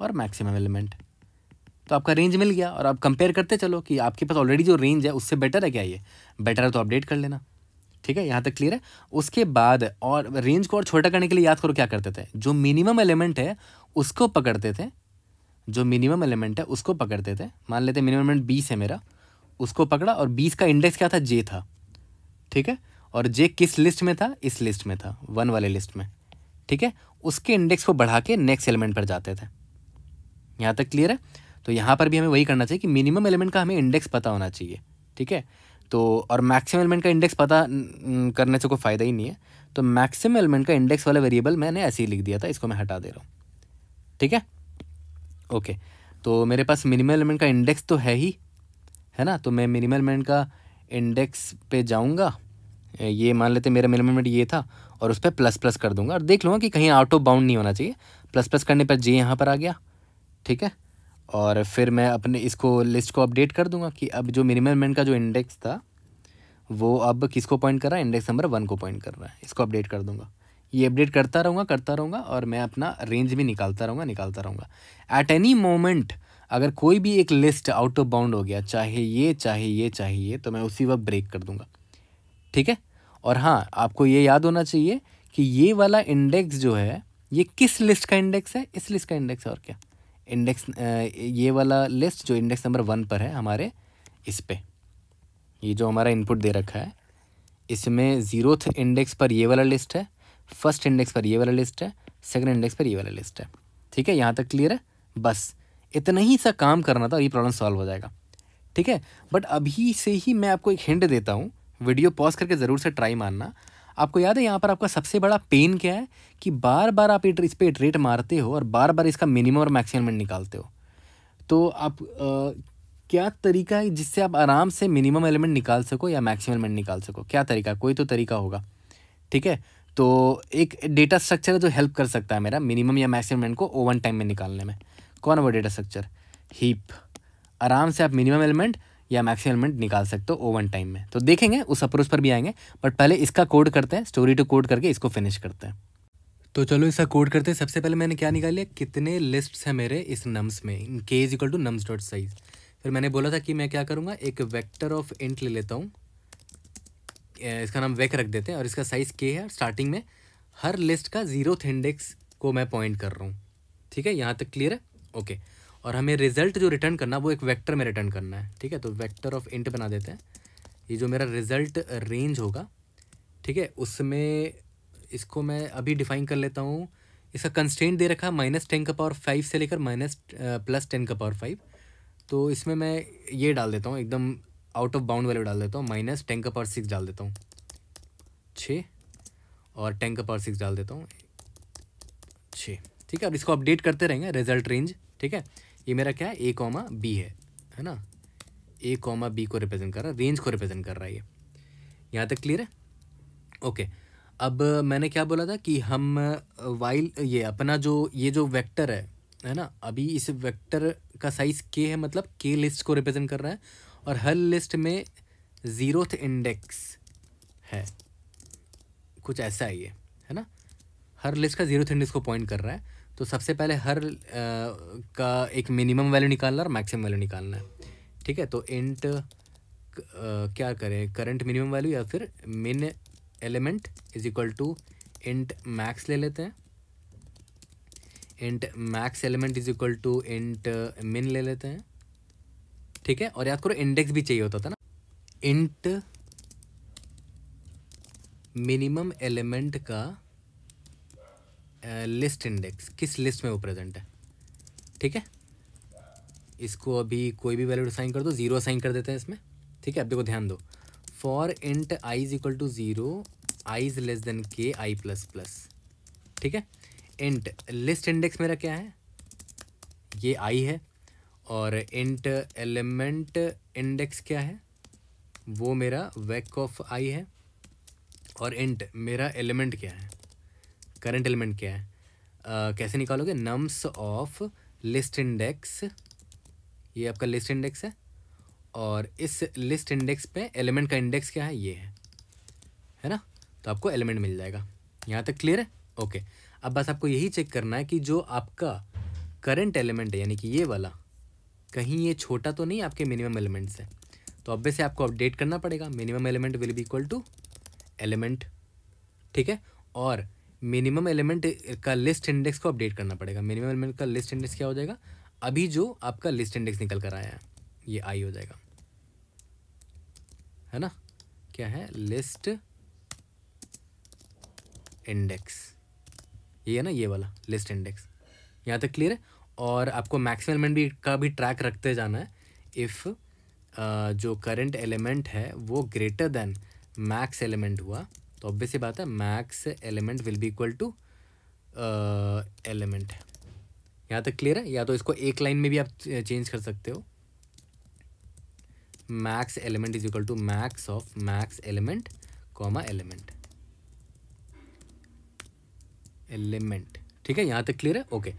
[SPEAKER 1] और मैक्सिमम एलिमेंट तो आपका रेंज मिल गया और आप कंपेयर करते चलो कि आपके पास ऑलरेडी जो रेंज है उससे बेटर है क्या ये बेटर है तो अपडेट कर लेना ठीक है यहाँ तक क्लियर है उसके बाद और रेंज को और छोटा करने के लिए याद करो क्या करते थे जो मिनिमम एलिमेंट है उसको पकड़ते थे जो मिनिमम एलिमेंट है उसको पकड़ते थे मान लेते मिनिमम एलिमेंट बीस है मेरा उसको पकड़ा और बीस का इंडेक्स क्या था जे था ठीक है और जे किस लिस्ट में था इस लिस्ट में था वन वाले लिस्ट में ठीक है उसके इंडेक्स को बढ़ा के नेक्स्ट एलिमेंट पर जाते थे यहाँ तक क्लियर है तो यहाँ पर भी हमें वही करना चाहिए कि मिनिमम एलिमेंट का हमें इंडेक्स पता होना चाहिए ठीक है तो और मैक्सिमम एलिमेंट का इंडेक्स पता करने से कोई फ़ायदा ही नहीं है तो मैक्सिमम एलिमेंट का इंडेक्स वाला वेरिएबल मैंने ऐसे ही लिख दिया था इसको मैं हटा दे रहा हूँ ठीक है ओके तो मेरे पास मिनिमम एलिमेंट का इंडेक्स तो है ही है ना तो मैं मिनिमम एलिमेंट का इंडेक्स पे जाऊँगा ये मान लेते मेरा मिनिमम एलिमेंट ये था और उस पर प्लस प्लस कर दूंगा और देख लूँगा कि कहीं आउट ऑफ बाउंड नहीं होना चाहिए प्लस प्लस करने पर जे यहाँ पर आ गया ठीक है और फिर मैं अपने इसको लिस्ट को अपडेट कर दूंगा कि अब जो मिनिमम का जो इंडेक्स था वो अब किसको पॉइंट कर रहा है इंडेक्स नंबर वन को पॉइंट कर रहा है इसको अपडेट कर दूंगा ये अपडेट करता रहूँगा करता रहूँगा और मैं अपना रेंज भी निकालता रहूँगा निकालता रहूँगा एट एनी मोमेंट अगर कोई भी एक लिस्ट आउट ऑफ बाउंड हो गया चाहे ये चाहे ये चाहे ये तो मैं उसी वक्त ब्रेक कर दूँगा ठीक है और हाँ आपको ये याद होना चाहिए कि ये वाला इंडेक्स जो है ये किस लिस्ट का इंडेक्स है इस लिस्ट का इंडेक्स है और क्या इंडेक्स ये वाला लिस्ट जो इंडेक्स नंबर वन पर है हमारे इस पर ये जो हमारा इनपुट दे रखा है इसमें ज़ीरोथ इंडेक्स पर ये वाला लिस्ट है फर्स्ट इंडेक्स पर ये वाला लिस्ट है सेकंड इंडेक्स पर ये वाला लिस्ट है ठीक है यहाँ तक क्लियर है बस इतना ही सा काम करना था ये प्रॉब्लम सॉल्व हो जाएगा ठीक है बट अभी से ही मैं आपको एक हिंट देता हूँ वीडियो पॉज करके ज़रूर से ट्राई मानना आपको याद है यहाँ पर आपका सबसे बड़ा पेन क्या है कि बार बार आप इस पर रेट मारते हो और बार बार इसका मिनिमम और मैक्सिमम निकालते हो तो आप आ, क्या तरीका है जिससे आप आराम से मिनिमम एलिमेंट निकाल सको या मैक्सिमम एलिमेंट निकाल सको क्या तरीका कोई तो तरीका होगा ठीक है तो एक डेटा स्ट्रक्चर है जो हेल्प कर सकता है मेरा मिनिमम या मैक्सिमम एलिमेंट को ओवन टाइम में निकालने में कौन है वो डेटा स्ट्रक्चर हीप आराम से आप मिनिमम एलिमेंट या मैक्सिमम एलिमेंट निकाल सकते हो ओवन टाइम में तो देखेंगे उस अप्रोच पर भी आएंगे बट पहले इसका कोड करते हैं स्टोरी टू कोड करके इसको फिनिश करते हैं तो चलो इसका कोड करते हैं सबसे पहले मैंने क्या निकाल लिया कितने लिस्ट्स हैं मेरे इस नम्स में int K is equal to nums dot size फिर मैंने बोला था कि मैं क्या करूँगा एक वेक्टर ऑफ इंट ले लेता हूँ इसका नाम वेक रख देते हैं और इसका साइज़ के है स्टार्टिंग में हर लिस्ट का जीरो इंडेक्स को मैं पॉइंट कर रहा हूँ ठीक है यहाँ तक क्लियर है ओके okay. और हमें रिजल्ट जो रिटर्न करना वो एक वेक्टर में रिटर्न करना है ठीक है तो वेक्टर ऑफ इंट बना देते हैं ये जो मेरा रिजल्ट रेंज होगा ठीक है उसमें इसको मैं अभी डिफाइन कर लेता हूँ इसका कंस्टेंट दे रखा है माइनस टेन का पावर फाइव से लेकर माइनस प्लस टेन का पावर फाइव तो इसमें मैं ये डाल देता हूँ एकदम आउट ऑफ बाउंड वैल्यू डाल देता हूँ माइनस टेन का पावर सिक्स डाल देता हूँ छः और टेन का पावर सिक्स डाल देता हूँ छः ठीक है अब इसको अपडेट करते रहेंगे रिजल्ट रेंज ठीक है ये मेरा क्या है ए कॉमा बी है है ना ए कॉमा बी को रिप्रेजेंट कर रहा है रेंज को रिप्रेजेंट कर रहा है ये यहाँ तक क्लियर है ओके अब मैंने क्या बोला था कि हम वाइल ये अपना जो ये जो वेक्टर है है ना अभी इस वेक्टर का साइज़ के है मतलब के लिस्ट को रिप्रेजेंट कर रहा है और हर लिस्ट में ज़ीरोथ इंडेक्स है कुछ ऐसा ही है है ना हर लिस्ट का ज़ीरोथ इंडेक्स को पॉइंट कर रहा है तो सबसे पहले हर आ, का एक मिनिमम वैल्यू निकालना और मैक्सिमम वैल्यू निकालना है ठीक है तो इंट क्या करें करंट मिनिमम वैल्यू या फिर min element is equal to int max ले लेते हैं int max element is equal to int min ले लेते हैं ठीक है और याद करो इंडेक्स भी चाहिए होता था ना इंट मिनिमम एलिमेंट का लिस्ट इंडेक्स किस लिस्ट में वो प्रेजेंट है ठीक है इसको अभी कोई भी वैल्यू असाइन कर दो जीरो असाइन कर देते हैं इसमें ठीक है अब देखो ध्यान दो for int I is equal to zero I is less than K I plus plus ठीक है इंट लिस्ट इंडेक्स मेरा क्या है ये आई है और इंट एलिमेंट इंडेक्स क्या है वो मेरा वैक ऑफ आई है और इंट मेरा एलिमेंट क्या है करंट एलिमेंट क्या है uh, कैसे निकालोगे नम्स ऑफ लिस्ट इंडेक्स ये आपका लिस्ट इंडेक्स है और इस लिस्ट इंडेक्स पे एलिमेंट का इंडेक्स क्या है ये है है ना तो आपको एलिमेंट मिल जाएगा यहाँ तक क्लियर है ओके अब बस आपको यही चेक करना है कि जो आपका करंट एलिमेंट है यानी कि ये वाला कहीं ये छोटा तो नहीं आपके मिनिमम एलिमेंट से तो अब वैसे आपको अपडेट करना पड़ेगा minimum element will be equal to element ठीक है और मिनिमम एलिमेंट का लिस्ट इंडेक्स को अपडेट करना पड़ेगा मिनिमम एलिमेंट का लिस्ट इंडेक्स क्या हो जाएगा अभी जो आपका लिस्ट इंडेक्स निकल कर आया है ये आई हो जाएगा है ना क्या है लिस्ट इंडेक्स ये है ना ये वाला लिस्ट इंडेक्स यहाँ तक क्लियर है और आपको मैक्सिमम एलिमेंट भी का भी ट्रैक रखते जाना है इफ़ uh, जो करंट एलिमेंट है वो ग्रेटर देन मैक्स एलिमेंट हुआ तो ऑब्वियस ही बात है max element will be equal to element यहाँ तक क्लियर है या तो इसको एक लाइन में भी आप चेंज कर सकते हो max element is equal to max of max element comma element element ठीक है यहाँ तक क्लियर है ओके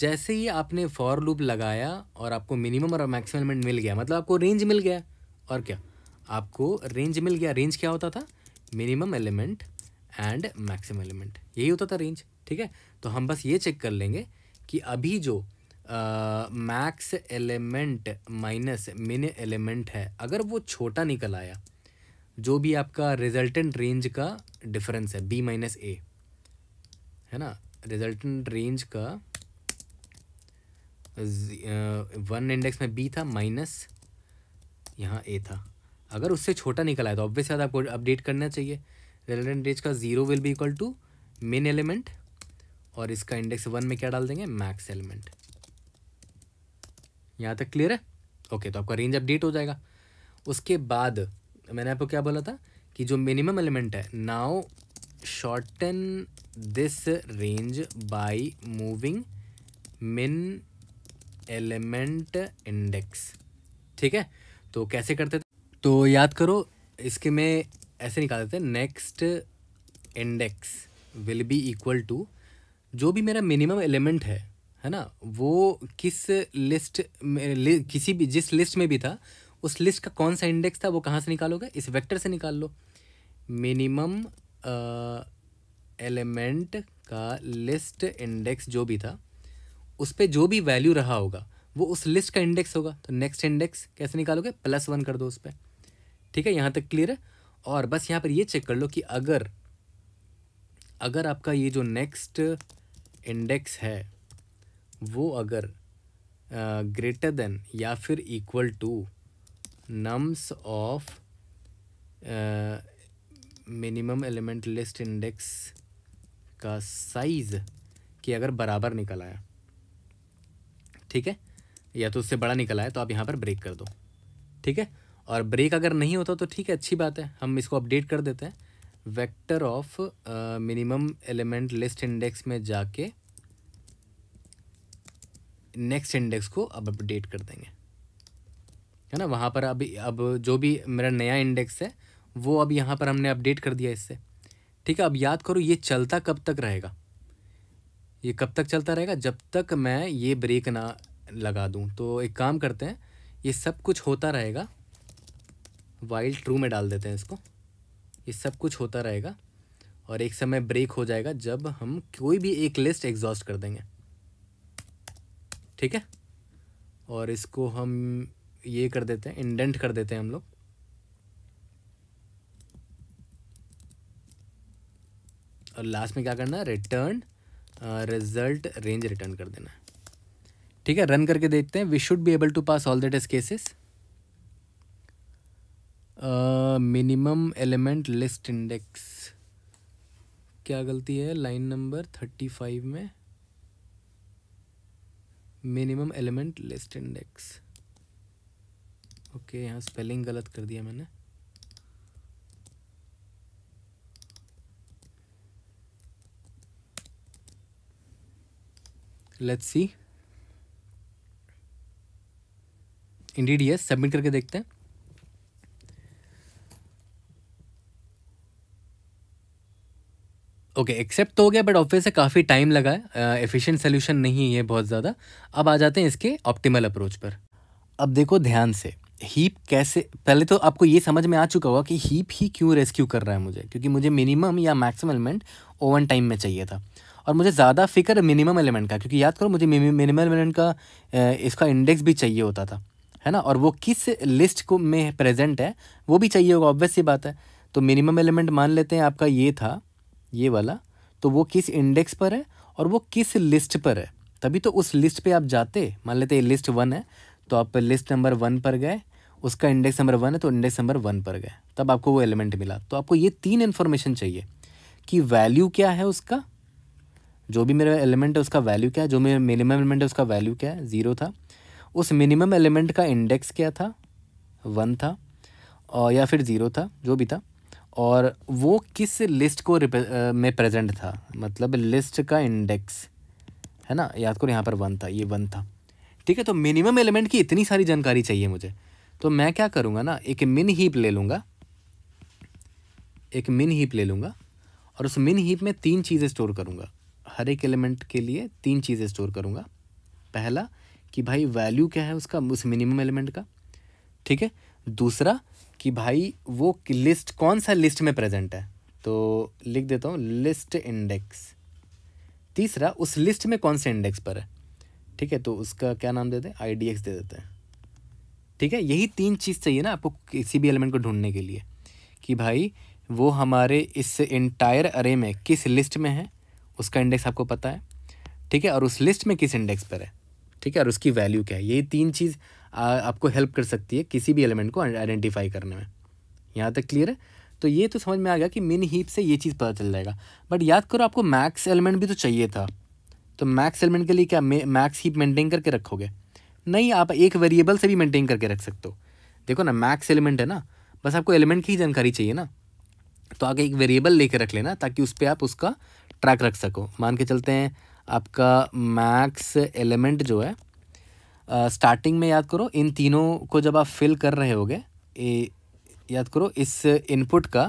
[SPEAKER 1] जैसे ही आपने फॉर लूप लगाया और आपको मिनिमम और मैक्सिमम एलिमेंट मिल गया मतलब आपको रेंज मिल गया और क्या आपको रेंज मिल गया रेंज क्या होता था minimum element and maximum element यही होता था रेंज ठीक है तो हम बस ये चेक कर लेंगे कि अभी जो max element minus min element है अगर वो छोटा निकल आया जो भी आपका रिजल्टेंट रेंज का डिफरेंस है बी माइनस ए है ना रिजल्टेंट रेंज का वन इंडेक्स में बी था माइनस यहाँ ए था अगर उससे छोटा निकल आए तो ऑब्वियस याद आपको अपडेट करना चाहिए रेलेवेंट रेज का zero will be equal to min element और इसका इंडेक्स वन में क्या डाल देंगे मैक्स एलिमेंट यहाँ तक क्लियर है ओके तो आपका रेंज अपडेट हो जाएगा उसके बाद मैंने आपको क्या बोला था कि जो मिनिमम एलिमेंट है now shorten this range by moving min element index ठीक है तो कैसे करते थे तो याद करो इसके में ऐसे निकाल देते हैं next index will be equal to जो भी मेरा मिनिमम एलिमेंट है है ना वो किस लिस्ट में लि, किसी भी जिस लिस्ट में भी था उस लिस्ट का कौन सा इंडेक्स था वो कहाँ से निकालोगे इस वेक्टर से निकाल लो मिनिमम एलिमेंट का लिस्ट इंडेक्स जो भी था उस पर जो भी वैल्यू रहा होगा वो उस लिस्ट का इंडेक्स होगा तो नेक्स्ट इंडेक्स कैसे निकालोगे प्लस वन कर दो उस पर ठीक है यहाँ तक क्लियर है और बस यहाँ पर ये चेक कर लो कि अगर अगर आपका ये जो नेक्स्ट इंडेक्स है वो अगर ग्रेटर देन या फिर equal to nums of minimum element list index का साइज़ कि अगर बराबर निकल आया ठीक है या तो उससे बड़ा निकल आया तो आप यहाँ पर ब्रेक कर दो ठीक है और ब्रेक अगर नहीं होता तो ठीक है अच्छी बात है हम इसको अपडेट कर देते हैं vector of minimum element list index में जाके नेक्स्ट इंडेक्स को अब अपडेट कर देंगे है ना वहाँ पर अभी अब जो भी मेरा नया इंडेक्स है वो अब यहाँ पर हमने अपडेट कर दिया इससे ठीक है अब याद करो ये चलता कब तक रहेगा ये कब तक चलता रहेगा जब तक मैं ये ब्रेक ना लगा दूँ तो एक काम करते हैं ये सब कुछ होता रहेगा वाइल्ड ट्रू में डाल देते हैं इसको ये सब कुछ होता रहेगा और एक समय ब्रेक हो जाएगा जब हम कोई भी एक लिस्ट एग्जॉस्ट कर देंगे ठीक है और इसको हम ये कर देते हैं इंडेंट कर देते हैं हम लोग और लास्ट में क्या करना है रिटर्न रिजल्ट रेंज रिटर्न कर देना है ठीक है रन करके देखते हैं we should be able to pass all that is cases minimum element list index क्या गलती है लाइन नंबर थर्टी फाइव में minimum element list index okay यहाँ स्पेलिंग गलत कर दिया मैंने let's see indeed yes submit करके देखते हैं ओके एक्सेप्ट तो हो गया बट ऑब्वियस से काफ़ी टाइम लगा है एफिशिएंट uh, सोल्यूशन नहीं है बहुत ज़्यादा अब आ जाते हैं इसके ऑप्टिमल अप्रोच पर अब देखो ध्यान से हीप कैसे पहले तो आपको ये समझ में आ चुका होगा कि हीप ही क्यों रेस्क्यू कर रहा है मुझे क्योंकि मुझे मिनिमम या मैक्सिमम एलिमेंट ओवन टाइम में चाहिए था और मुझे ज़्यादा फिक्र मिनिमम एलिमेंट का क्योंकि याद करो मुझे मिनिमम एलिमेंट का uh, इसका इंडेक्स भी चाहिए होता था है ना और वो किस लिस्ट को में प्रेजेंट है वो भी चाहिए होगा ऑब्वियस ये बात है तो मिनिमम एलिमेंट मान लेते हैं आपका ये था ये वाला तो वो किस इंडेक्स पर है और वो किस लिस्ट पर है तभी तो उस लिस्ट पे आप जाते मान लेते ये लिस्ट वन है तो आप लिस्ट नंबर वन पर गए उसका इंडेक्स नंबर वन है तो इंडेक्स नंबर वन पर गए तब आपको वो एलिमेंट मिला तो आपको ये तीन इन्फॉर्मेशन चाहिए कि वैल्यू क्या है उसका जो भी मेरा एलिमेंट है उसका वैल्यू क्या है जो मेरा मिनिमम एलिमेंट है उसका वैल्यू क्या है ज़ीरो था उस मिनिमम एलिमेंट का इंडेक्स क्या था वन था और या फिर ज़ीरो था जो भी था और वो किस लिस्ट को में प्रेजेंट था मतलब लिस्ट का इंडेक्स है ना याद करो यहाँ पर वन था ये वन था ठीक है तो मिनिमम एलिमेंट की इतनी सारी जानकारी चाहिए मुझे तो मैं क्या करूँगा ना एक मिन हीप ले लूँगा एक मिन हीप ले लूँगा और उस मिन हीप में तीन चीज़ें स्टोर करूँगा हर एक एलिमेंट के लिए तीन चीज़ें स्टोर करूँगा पहला कि भाई वैल्यू क्या है उसका उस मिनिमम एलिमेंट का ठीक है दूसरा कि भाई वो लिस्ट कौन सा लिस्ट में प्रेजेंट है तो लिख देता हूँ लिस्ट इंडेक्स तीसरा उस लिस्ट में कौन से इंडेक्स पर है ठीक है तो उसका क्या नाम देते हैं आई डी एक्स दे देते हैं ठीक है यही तीन चीज़ चाहिए ना आपको किसी भी एलिमेंट को ढूंढने के लिए कि भाई वो हमारे इस इंटायर अरे में किस लिस्ट में है उसका इंडेक्स आपको पता है ठीक है और उस लिस्ट में किस इंडेक्स पर है ठीक है और उसकी वैल्यू क्या है यही तीन चीज़ आ, आपको हेल्प कर सकती है किसी भी एलिमेंट को आइडेंटिफाई करने में यहाँ तक क्लियर है तो ये तो समझ में आ गया कि मिन हीप से ये चीज़ पता चल जाएगा बट याद करो आपको मैक्स एलिमेंट भी तो चाहिए था तो मैक्स एलिमेंट के लिए क्या मैक्स हीप मेंटेन करके रखोगे नहीं आप एक वेरिएबल से भी मेंटेन करके रख सकते हो देखो ना मैक्स एलिमेंट है ना बस आपको एलिमेंट की जानकारी चाहिए ना तो आगे एक वेरिएबल लेकर रख लेना ताकि उस पर आप उसका ट्रैक रख सको मान के चलते हैं आपका मैक्स एलिमेंट जो है स्टार्टिंग में याद करो इन तीनों को जब आप फिल कर रहे होगे याद करो इस इनपुट का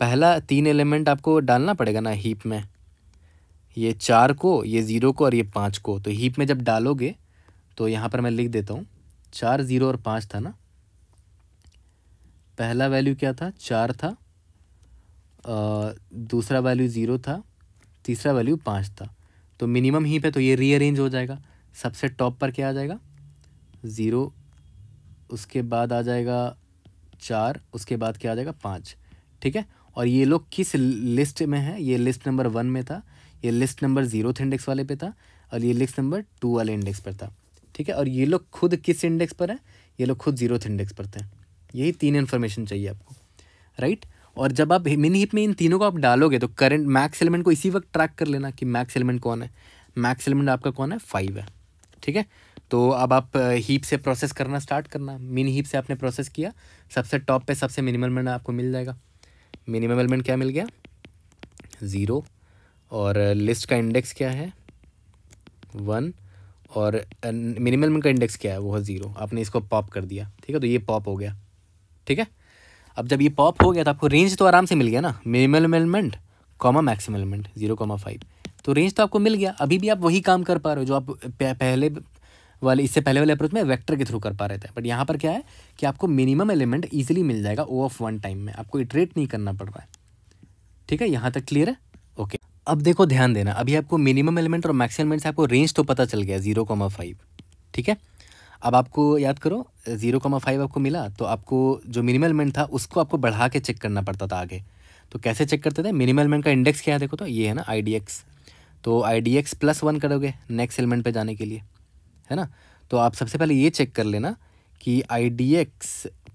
[SPEAKER 1] पहला तीन एलिमेंट आपको डालना पड़ेगा ना हीप में ये चार को ये ज़ीरो को और ये पाँच को तो हीप में जब डालोगे तो यहाँ पर मैं लिख देता हूँ चार ज़ीरो और पाँच था ना पहला वैल्यू क्या था चार था आ, दूसरा वैल्यू ज़ीरो था तीसरा वैल्यू पाँच था तो मिनिमम हीप है तो ये रीअरेंज हो जाएगा सबसे टॉप पर क्या आ जाएगा ज़ीरो उसके बाद आ जाएगा चार उसके बाद क्या आ जाएगा पाँच ठीक है और ये लोग किस लिस्ट में है ये लिस्ट नंबर वन में था ये लिस्ट नंबर जीरो थे इंडेक्स वाले पे था और ये लिस्ट नंबर टू वाले इंडेक्स पर था ठीक है और ये लोग खुद किस इंडेक्स पर है ये लोग खुद थे इंडेक्स पर थे यही तीन इन्फॉर्मेशन चाहिए आपको राइट और जब आप मिनी हिप में इन तीनों को आप डालोगे तो करंट मैक्स एलिमेंट को इसी वक्त ट्रैक कर लेना कि मैक्स एलिमेंट कौन है मैक्स एलिमेंट आपका कौन है फाइव है ठीक है तो अब आप हीप से प्रोसेस करना स्टार्ट करना मिनी हीप से आपने प्रोसेस किया सबसे टॉप पे सबसे मिनिमम एलिमेंट आपको मिल जाएगा मिनिमम एलिमेंट क्या मिल गया ज़ीरो और लिस्ट का इंडेक्स क्या है वन और मिनिमम एलिमेंट का इंडेक्स क्या है वो है ज़ीरो आपने इसको पॉप कर दिया ठीक है तो ये पॉप हो गया ठीक है अब जब ये पॉप हो गया तो आपको रेंज तो आराम से मिल गया ना minimum element comma maximum element zero comma five तो रेंज तो आपको मिल गया अभी भी आप वही काम कर पा रहे हो जो आप पहले वाले इससे पहले वाले अप्रोच में वेक्टर के थ्रू कर पा रहे थे बट यहाँ पर क्या है कि आपको मिनिमम एलिमेंट ईजिली मिल जाएगा ओ ऑफ वन टाइम में आपको इटरेट नहीं करना पड़ रहा है ठीक है यहाँ तक क्लियर है ओके अब देखो ध्यान देना अभी आपको मिनिमम एलिमेंट और मैक्सिमम एलिमेंट से आपको रेंज तो पता चल गया जीरो कॉमा फाइव ठीक है अब आपको याद करो जीरो कॉमा फाइव आपको मिला तो आपको जो मिनिमम एलिमेंट था उसको आपको बढ़ा के चेक करना पड़ता था आगे तो कैसे चेक करते थे मिनिमम एलिमेंट का इंडेक्स क्या है देखो तो ये है ना आई डी एक्स तो I D X plus one करोगे नेक्स्ट एलिमेंट पर जाने के लिए है ना तो आप सबसे पहले ये चेक कर लेना कि I D X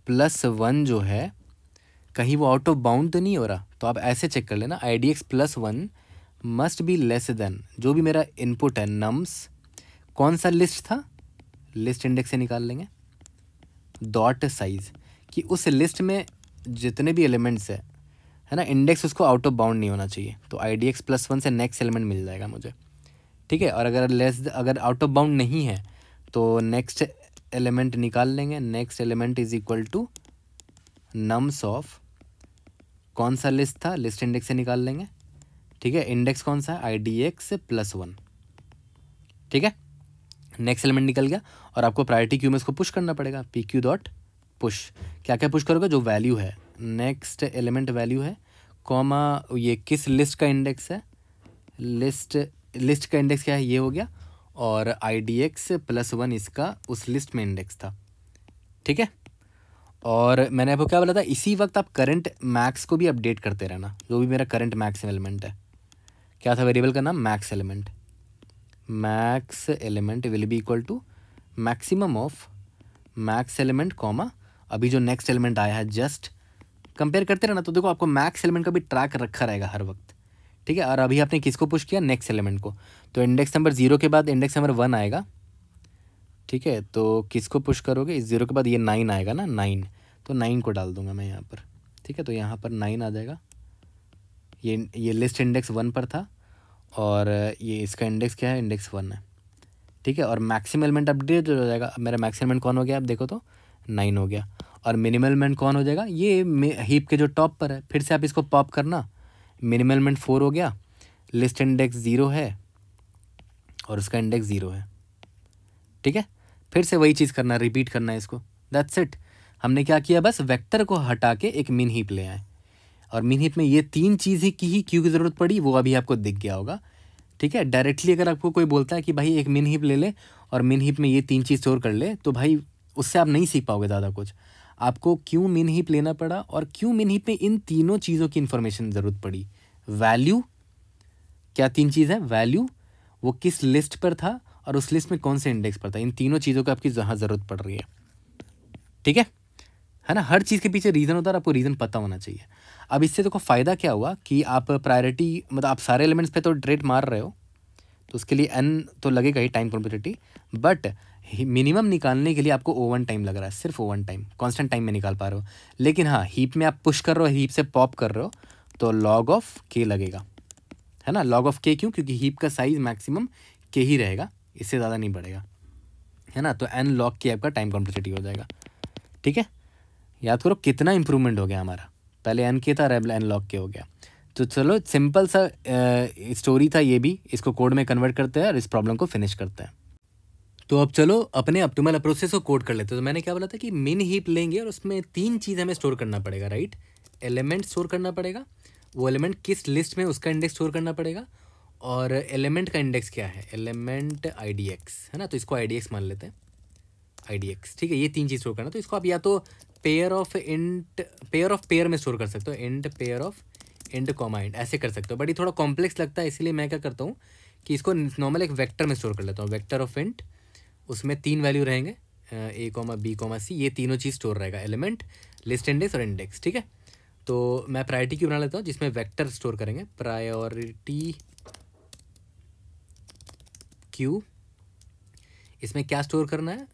[SPEAKER 1] plus one जो है कहीं वो आउट ऑफ बाउंड तो नहीं हो रहा तो आप ऐसे चेक कर लेना I D X plus one must be less than जो भी मेरा इनपुट है नम्स कौन सा लिस्ट था लिस्ट इंडेक्स से निकाल लेंगे डॉट साइज़ कि उस लिस्ट में जितने भी एलिमेंट्स है है ना इंडेक्स उसको आउट ऑफ बाउंड नहीं होना चाहिए तो I D X plus one से नेक्स्ट एलिमेंट मिल जाएगा मुझे ठीक है और अगर लेस अगर आउट ऑफ बाउंड नहीं है तो नेक्स्ट एलिमेंट निकाल लेंगे next element is equal to nums of कौन सा लिस्ट था लिस्ट इंडेक्स से निकाल लेंगे ठीक है इंडेक्स कौन सा I D X plus one ठीक है नेक्स्ट एलिमेंट निकल गया और आपको प्रायोरिटी क्यू में इसको पुश करना पड़ेगा पी क्यू डॉट पुश क्या क्या पुश करोगे जो वैल्यू है नेक्स्ट एलिमेंट वैल्यू है कॉमा ये किस लिस्ट का इंडेक्स है लिस्ट लिस्ट का इंडेक्स क्या है ये हो गया और I D X plus one इसका उस लिस्ट में इंडेक्स था ठीक है और मैंने आपको क्या बोला था इसी वक्त आप करंट मैक्स को भी अपडेट करते रहना जो भी मेरा करंट मैक्स एलिमेंट है क्या था वेरिएबल का नाम max element max element will be equal to maximum of max element comma अभी जो नेक्स्ट एलिमेंट आया है जस्ट कंपेयर करते रहना तो देखो आपको मैक्स एलिमेंट का भी ट्रैक रखा रहेगा हर वक्त ठीक है और अभी आपने किसको पुश किया नेक्स्ट एलिमेंट को तो इंडेक्स नंबर जीरो के बाद इंडेक्स नंबर वन आएगा ठीक है तो किसको पुश करोगे इस जीरो के बाद ये नाइन आएगा ना नाइन तो नाइन को डाल दूंगा मैं यहाँ पर ठीक है तो यहाँ पर नाइन आ जाएगा ये ये लिस्ट इंडेक्स वन पर था और ये इसका इंडेक्स क्या है इंडेक्स वन है ठीक है और मैक्सिमम एलिमेंट अपडेट हो जाएगा अब मेरा मैक्सिमम एलिमेंट कौन हो गया आप देखो तो नाइन हो गया और मिनिमम एलिमेंट कौन हो जाएगा ये हीप के जो टॉप पर है फिर से आप इसको पॉप करना मिनिमल एलिमेंट फोर हो गया लिस्ट इंडेक्स ज़ीरो है और उसका इंडेक्स ज़ीरो है ठीक है फिर से वही चीज़ करना रिपीट करना है इसको दैट्स इट हमने क्या किया बस वेक्टर को हटा के एक मिन हीप ले आए और मिन हीप में ये तीन चीज़ ही की ही क्यों की ज़रूरत पड़ी वो अभी आपको दिख गया होगा ठीक है डायरेक्टली अगर आपको कोई बोलता है कि भाई एक मिन हीप ले ले और मिन हीप में ये तीन चीज़ स्टोर कर ले तो भाई उससे आप नहीं सीख पाओगे ज़्यादा कुछ आपको क्यों मिन हीप लेना पड़ा और क्यों मिन हीप में इन तीनों चीज़ों की इन्फॉर्मेशन ज़रूरत पड़ी वैल्यू क्या तीन चीज़ है वैल्यू वो किस लिस्ट पर था और उस लिस्ट में कौन से इंडेक्स पर था इन तीनों चीज़ों की आपकी जहाँ ज़रूरत पड़ रही है ठीक है है ना हर चीज़ के पीछे रीज़न होता है आपको रीज़न पता होना चाहिए अब इससे देखो तो फ़ायदा क्या हुआ कि आप प्रायोरिटी मतलब आप सारे एलिमेंट्स पे तो ट्रेड मार रहे हो तो उसके लिए एन तो लगेगा ही टाइम कॉम्पिटिटी बट मिनिमम निकालने के लिए आपको ओवन टाइम लग रहा है सिर्फ ओवन टाइम कॉन्स्टेंट टाइम में निकाल पा रहे हो लेकिन हाँ हीप में आप पुश कर रहे हो हीप से पॉप कर रहे हो तो लॉग ऑफ के लगेगा है ना लॉग ऑफ के क्यों क्योंकि हीप का साइज़ मैक्सिमम के ही रहेगा इससे ज़्यादा नहीं बढ़ेगा है ना तो एन लॉग के आपका टाइम कॉम्प्लिसिटी हो जाएगा ठीक है याद करो कितना इंप्रूवमेंट हो गया हमारा पहले एन के था रेबल एन लॉग के हो गया तो चलो सिंपल सा स्टोरी था ये भी इसको कोड में कन्वर्ट करते हैं और इस प्रॉब्लम को फिनिश करते हैं तो अब चलो अपने ऑप्टिमल अप्रोच से कोड कर लेते हैं तो मैंने क्या बोला था कि मिन हीप लेंगे और उसमें तीन चीज़ हमें स्टोर करना पड़ेगा राइट एलिमेंट स्टोर करना पड़ेगा वो एलिमेंट किस लिस्ट में उसका इंडेक्स स्टोर करना पड़ेगा और एलिमेंट का इंडेक्स क्या है एलिमेंट आई है ना तो इसको आई मान लेते हैं आई ठीक है ये तीन चीज़ स्टोर करना तो इसको आप या तो pair of int pair of pair में स्टोर कर सकते हो int pair of int comma int ऐसे कर सकते हो बट ये थोड़ा कॉम्प्लेक्स लगता है इसलिए मैं क्या करता हूँ कि इसको नॉर्मल एक वेक्टर में स्टोर कर लेता हूँ वेक्टर ऑफ इंट उसमें तीन वैल्यू रहेंगे A comma B comma C ये तीनों चीज़ स्टोर रहेगा एलिमेंट लिस्ट इंडेक्स और इंडेक्स ठीक है तो मैं प्रायोरिटी क्यू बना लेता हूँ जिसमें वेक्टर स्टोर करेंगे प्रायोरिटी क्यू इसमें क्या स्टोर करना है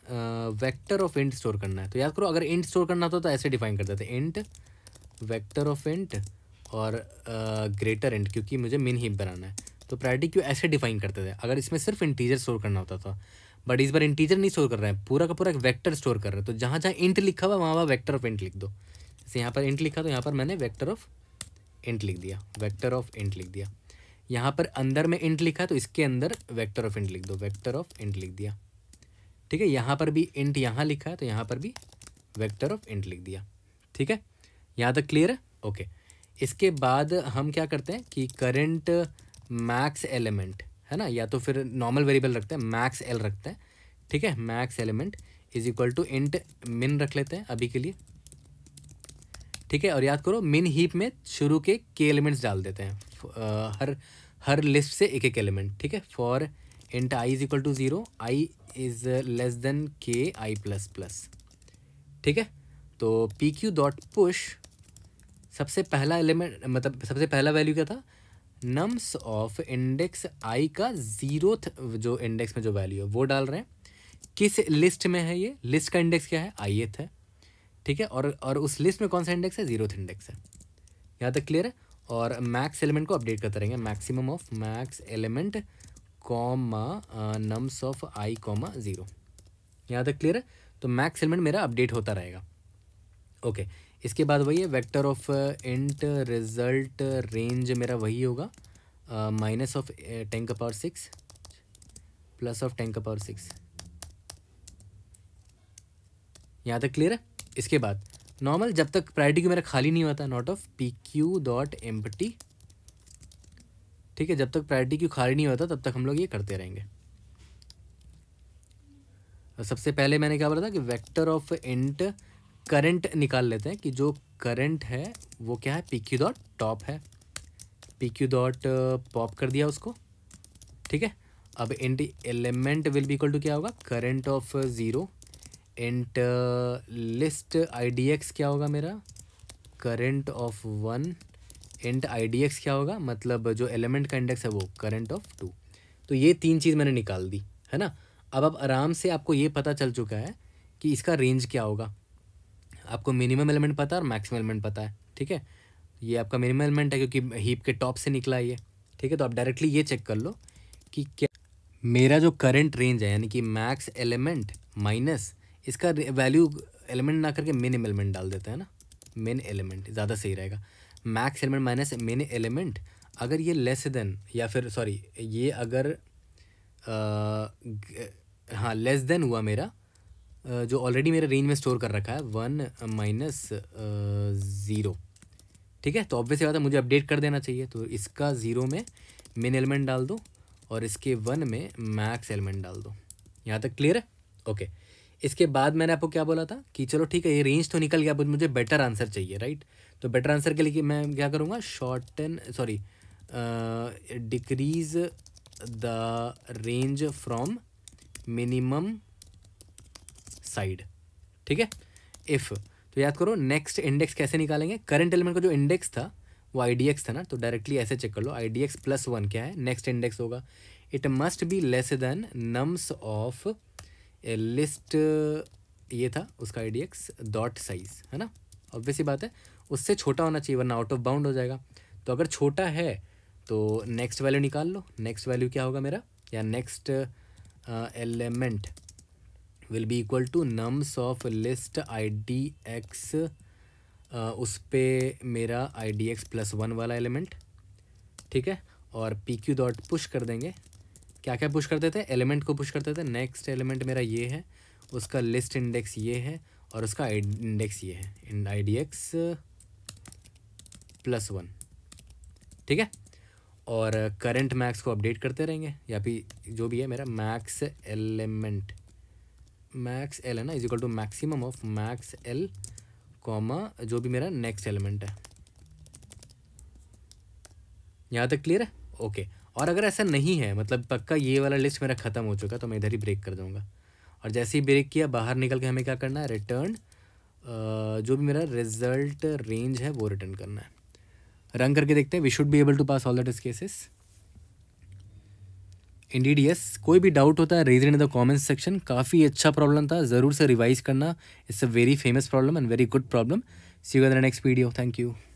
[SPEAKER 1] वेक्टर ऑफ इंट स्टोर करना है तो याद करो अगर इंट स्टोर करना होता तो ऐसे डिफाइन करते थे इंट वेक्टर ऑफ इंट और ग्रेटर इंट क्योंकि मुझे मिन हीप बनाना है तो प्रायोरिटी क्यू ऐसे डिफाइन करते थे अगर इसमें सिर्फ इंटीजर स्टोर करना होता था बट इस बार इंटीजर नहीं स्टोर कर रहे हैं पूरा का पूरा एक वैक्टर स्टोर कर रहे हैं तो जहाँ जहाँ इंट लिखा हुआ वहाँ वहाँ वैक्टर ऑफ इंट लिख दो जैसे यहाँ पर इंट लिखा तो यहाँ पर मैंने वैक्टर ऑफ इंट लिख दिया वैक्टर ऑफ इंट लिख दिया यहाँ पर अंदर में इंट लिखा तो इसके अंदर वैक्टर ऑफ इंट लिख दो वैक्टर ऑफ इंट लिख दिया ठीक है यहाँ पर भी इंट यहाँ लिखा है तो यहाँ पर भी वैक्टर ऑफ इंट लिख दिया ठीक है यहाँ तक क्लियर है ओके इसके बाद हम क्या करते हैं कि करेंट मैक्स एलिमेंट है ना या तो फिर नॉर्मल वेरिएबल रखते हैं मैक्स एल रखते हैं ठीक है max element is equal to int min रख लेते हैं अभी के लिए ठीक है और याद करो मिन हीप में शुरू के के एलिमेंट्स डाल देते हैं हर हर लिस्ट से एक एक एलिमेंट ठीक है for int I is equal to zero I is less than K I plus plus ठीक है तो पी क्यू डॉट पुश सबसे पहला एलिमेंट मतलब सबसे पहला वैल्यू क्या था नम्स ऑफ इंडेक्स आई का जीरो जो इंडेक्स में जो वैल्यू है वो डाल रहे हैं किस लिस्ट में है ये लिस्ट का इंडेक्स क्या है आई एथ है ठीक है और और उस लिस्ट में कौन सा इंडेक्स है जीरोथ इंडेक्स है यहाँ तक क्लियर है और मैक्स एलिमेंट को अपडेट करते रहेंगे maximum of max element comma nums of I comma zero यहाँ तक क्लियर है तो मैक्स एलिमेंट मेरा अपडेट होता रहेगा ओके okay. इसके बाद वही है vector of int result range मेरा वही होगा माइनस ऑफ टेन का power six plus of ten का पावर सिक्स यहाँ तक क्लियर है इसके बाद नॉर्मल जब तक प्रायरिटी क्यू मेरा खाली नहीं होता not of P Q dot M ठीक है जब तक प्रायरिटी क्यू खाली नहीं होता तब तक हम लोग ये करते रहेंगे सबसे पहले मैंने क्या बोला था कि वेक्टर ऑफ इंट करंट निकाल लेते हैं कि जो करंट है वो क्या है पी क्यू डॉट टॉप है पी क्यू डॉट पॉप कर दिया उसको ठीक है अब and element will be equal to क्या होगा current of zero and list I D X क्या होगा मेरा current of one and I D X क्या होगा मतलब जो एलिमेंट का इंडेक्स है वो करंट ऑफ टू तो ये तीन चीज़ मैंने निकाल दी है ना अब अब आराम से आपको ये पता चल चुका है कि इसका रेंज क्या होगा आपको मिनिमम एलिमेंट पता है और मैक्सिमम एलिमेंट पता है ठीक है ये आपका मिनिमम एलिमेंट है क्योंकि हीप के टॉप से निकला ये ठीक है तो आप डायरेक्टली ये चेक कर लो कि क्या मेरा जो करंट रेंज है यानी कि मैक्स एलिमेंट माइनस इसका वैल्यू एलिमेंट ना करके मिन एलिमेंट डाल देते हैं ना मेन एलिमेंट ज़्यादा सही रहेगा max element minus min element अगर ये लेस देन या फिर सॉरी ये अगर आ, हाँ लेस देन हुआ मेरा जो ऑलरेडी मेरे रेंज में स्टोर कर रखा है वन माइनस ज़ीरो ठीक है तो ऑब्वियस बात है मुझे अपडेट कर देना चाहिए तो इसका ज़ीरो में मेन एलिमेंट डाल दो और इसके वन में मैक्स एलिमेंट डाल दो यहाँ तक क्लियर है ओके इसके बाद मैंने आपको क्या बोला था कि चलो ठीक है ये रेंज तो निकल गया बट मुझे बेटर आंसर चाहिए राइट तो बेटर आंसर के लिए मैं क्या करूँगा short sorry decrease the range from minimum side ठीक है इफ़ तो याद करो नेक्स्ट इंडेक्स कैसे निकालेंगे करंट एलिमेंट का जो इंडेक्स था वो आई डी एक्स था ना तो डायरेक्टली ऐसे चेक कर लो I D X plus one क्या है नेक्स्ट इंडेक्स होगा it must be less than nums of A list ये था उसका I D X dot size है ना ऑब्वियसली बात है उससे छोटा होना चाहिए वरना आउट ऑफ बाउंड हो जाएगा तो अगर छोटा है तो नेक्स्ट वैल्यू निकाल लो नेक्स्ट वैल्यू क्या होगा मेरा या next element uh, will be equal to nums of list I D X उस पर मेरा I D X plus one वाला एलिमेंट ठीक है और पी क्यू डॉट पुश कर देंगे क्या क्या पुश करते थे एलिमेंट को पुश करते थे नेक्स्ट एलिमेंट मेरा ये है उसका लिस्ट इंडेक्स ये है और उसका इंडेक्स ये है in I D X plus one ठीक है और करंट मैक्स को अपडेट करते रहेंगे या फिर जो भी है मेरा मैक्स एलिमेंट मैक्स एल है ना is equal to maximum of max L comma जो भी मेरा नेक्स्ट एलिमेंट है यहाँ तक क्लियर है ओके और अगर ऐसा नहीं है मतलब पक्का ये वाला लिस्ट मेरा ख़त्म हो चुका तो मैं इधर ही ब्रेक कर दूँगा और जैसे ही ब्रेक किया बाहर निकल के हमें क्या करना है रिटर्न जो भी मेरा रिजल्ट रेंज है वो रिटर्न करना है रन करके देखते हैं we should be able to pass all that is cases indeed yes कोई भी डाउट होता है raise in the comment section काफ़ी अच्छा प्रॉब्लम था ज़रूर से रिवाइज करना it's a very famous problem and very good problem see you the next video thank you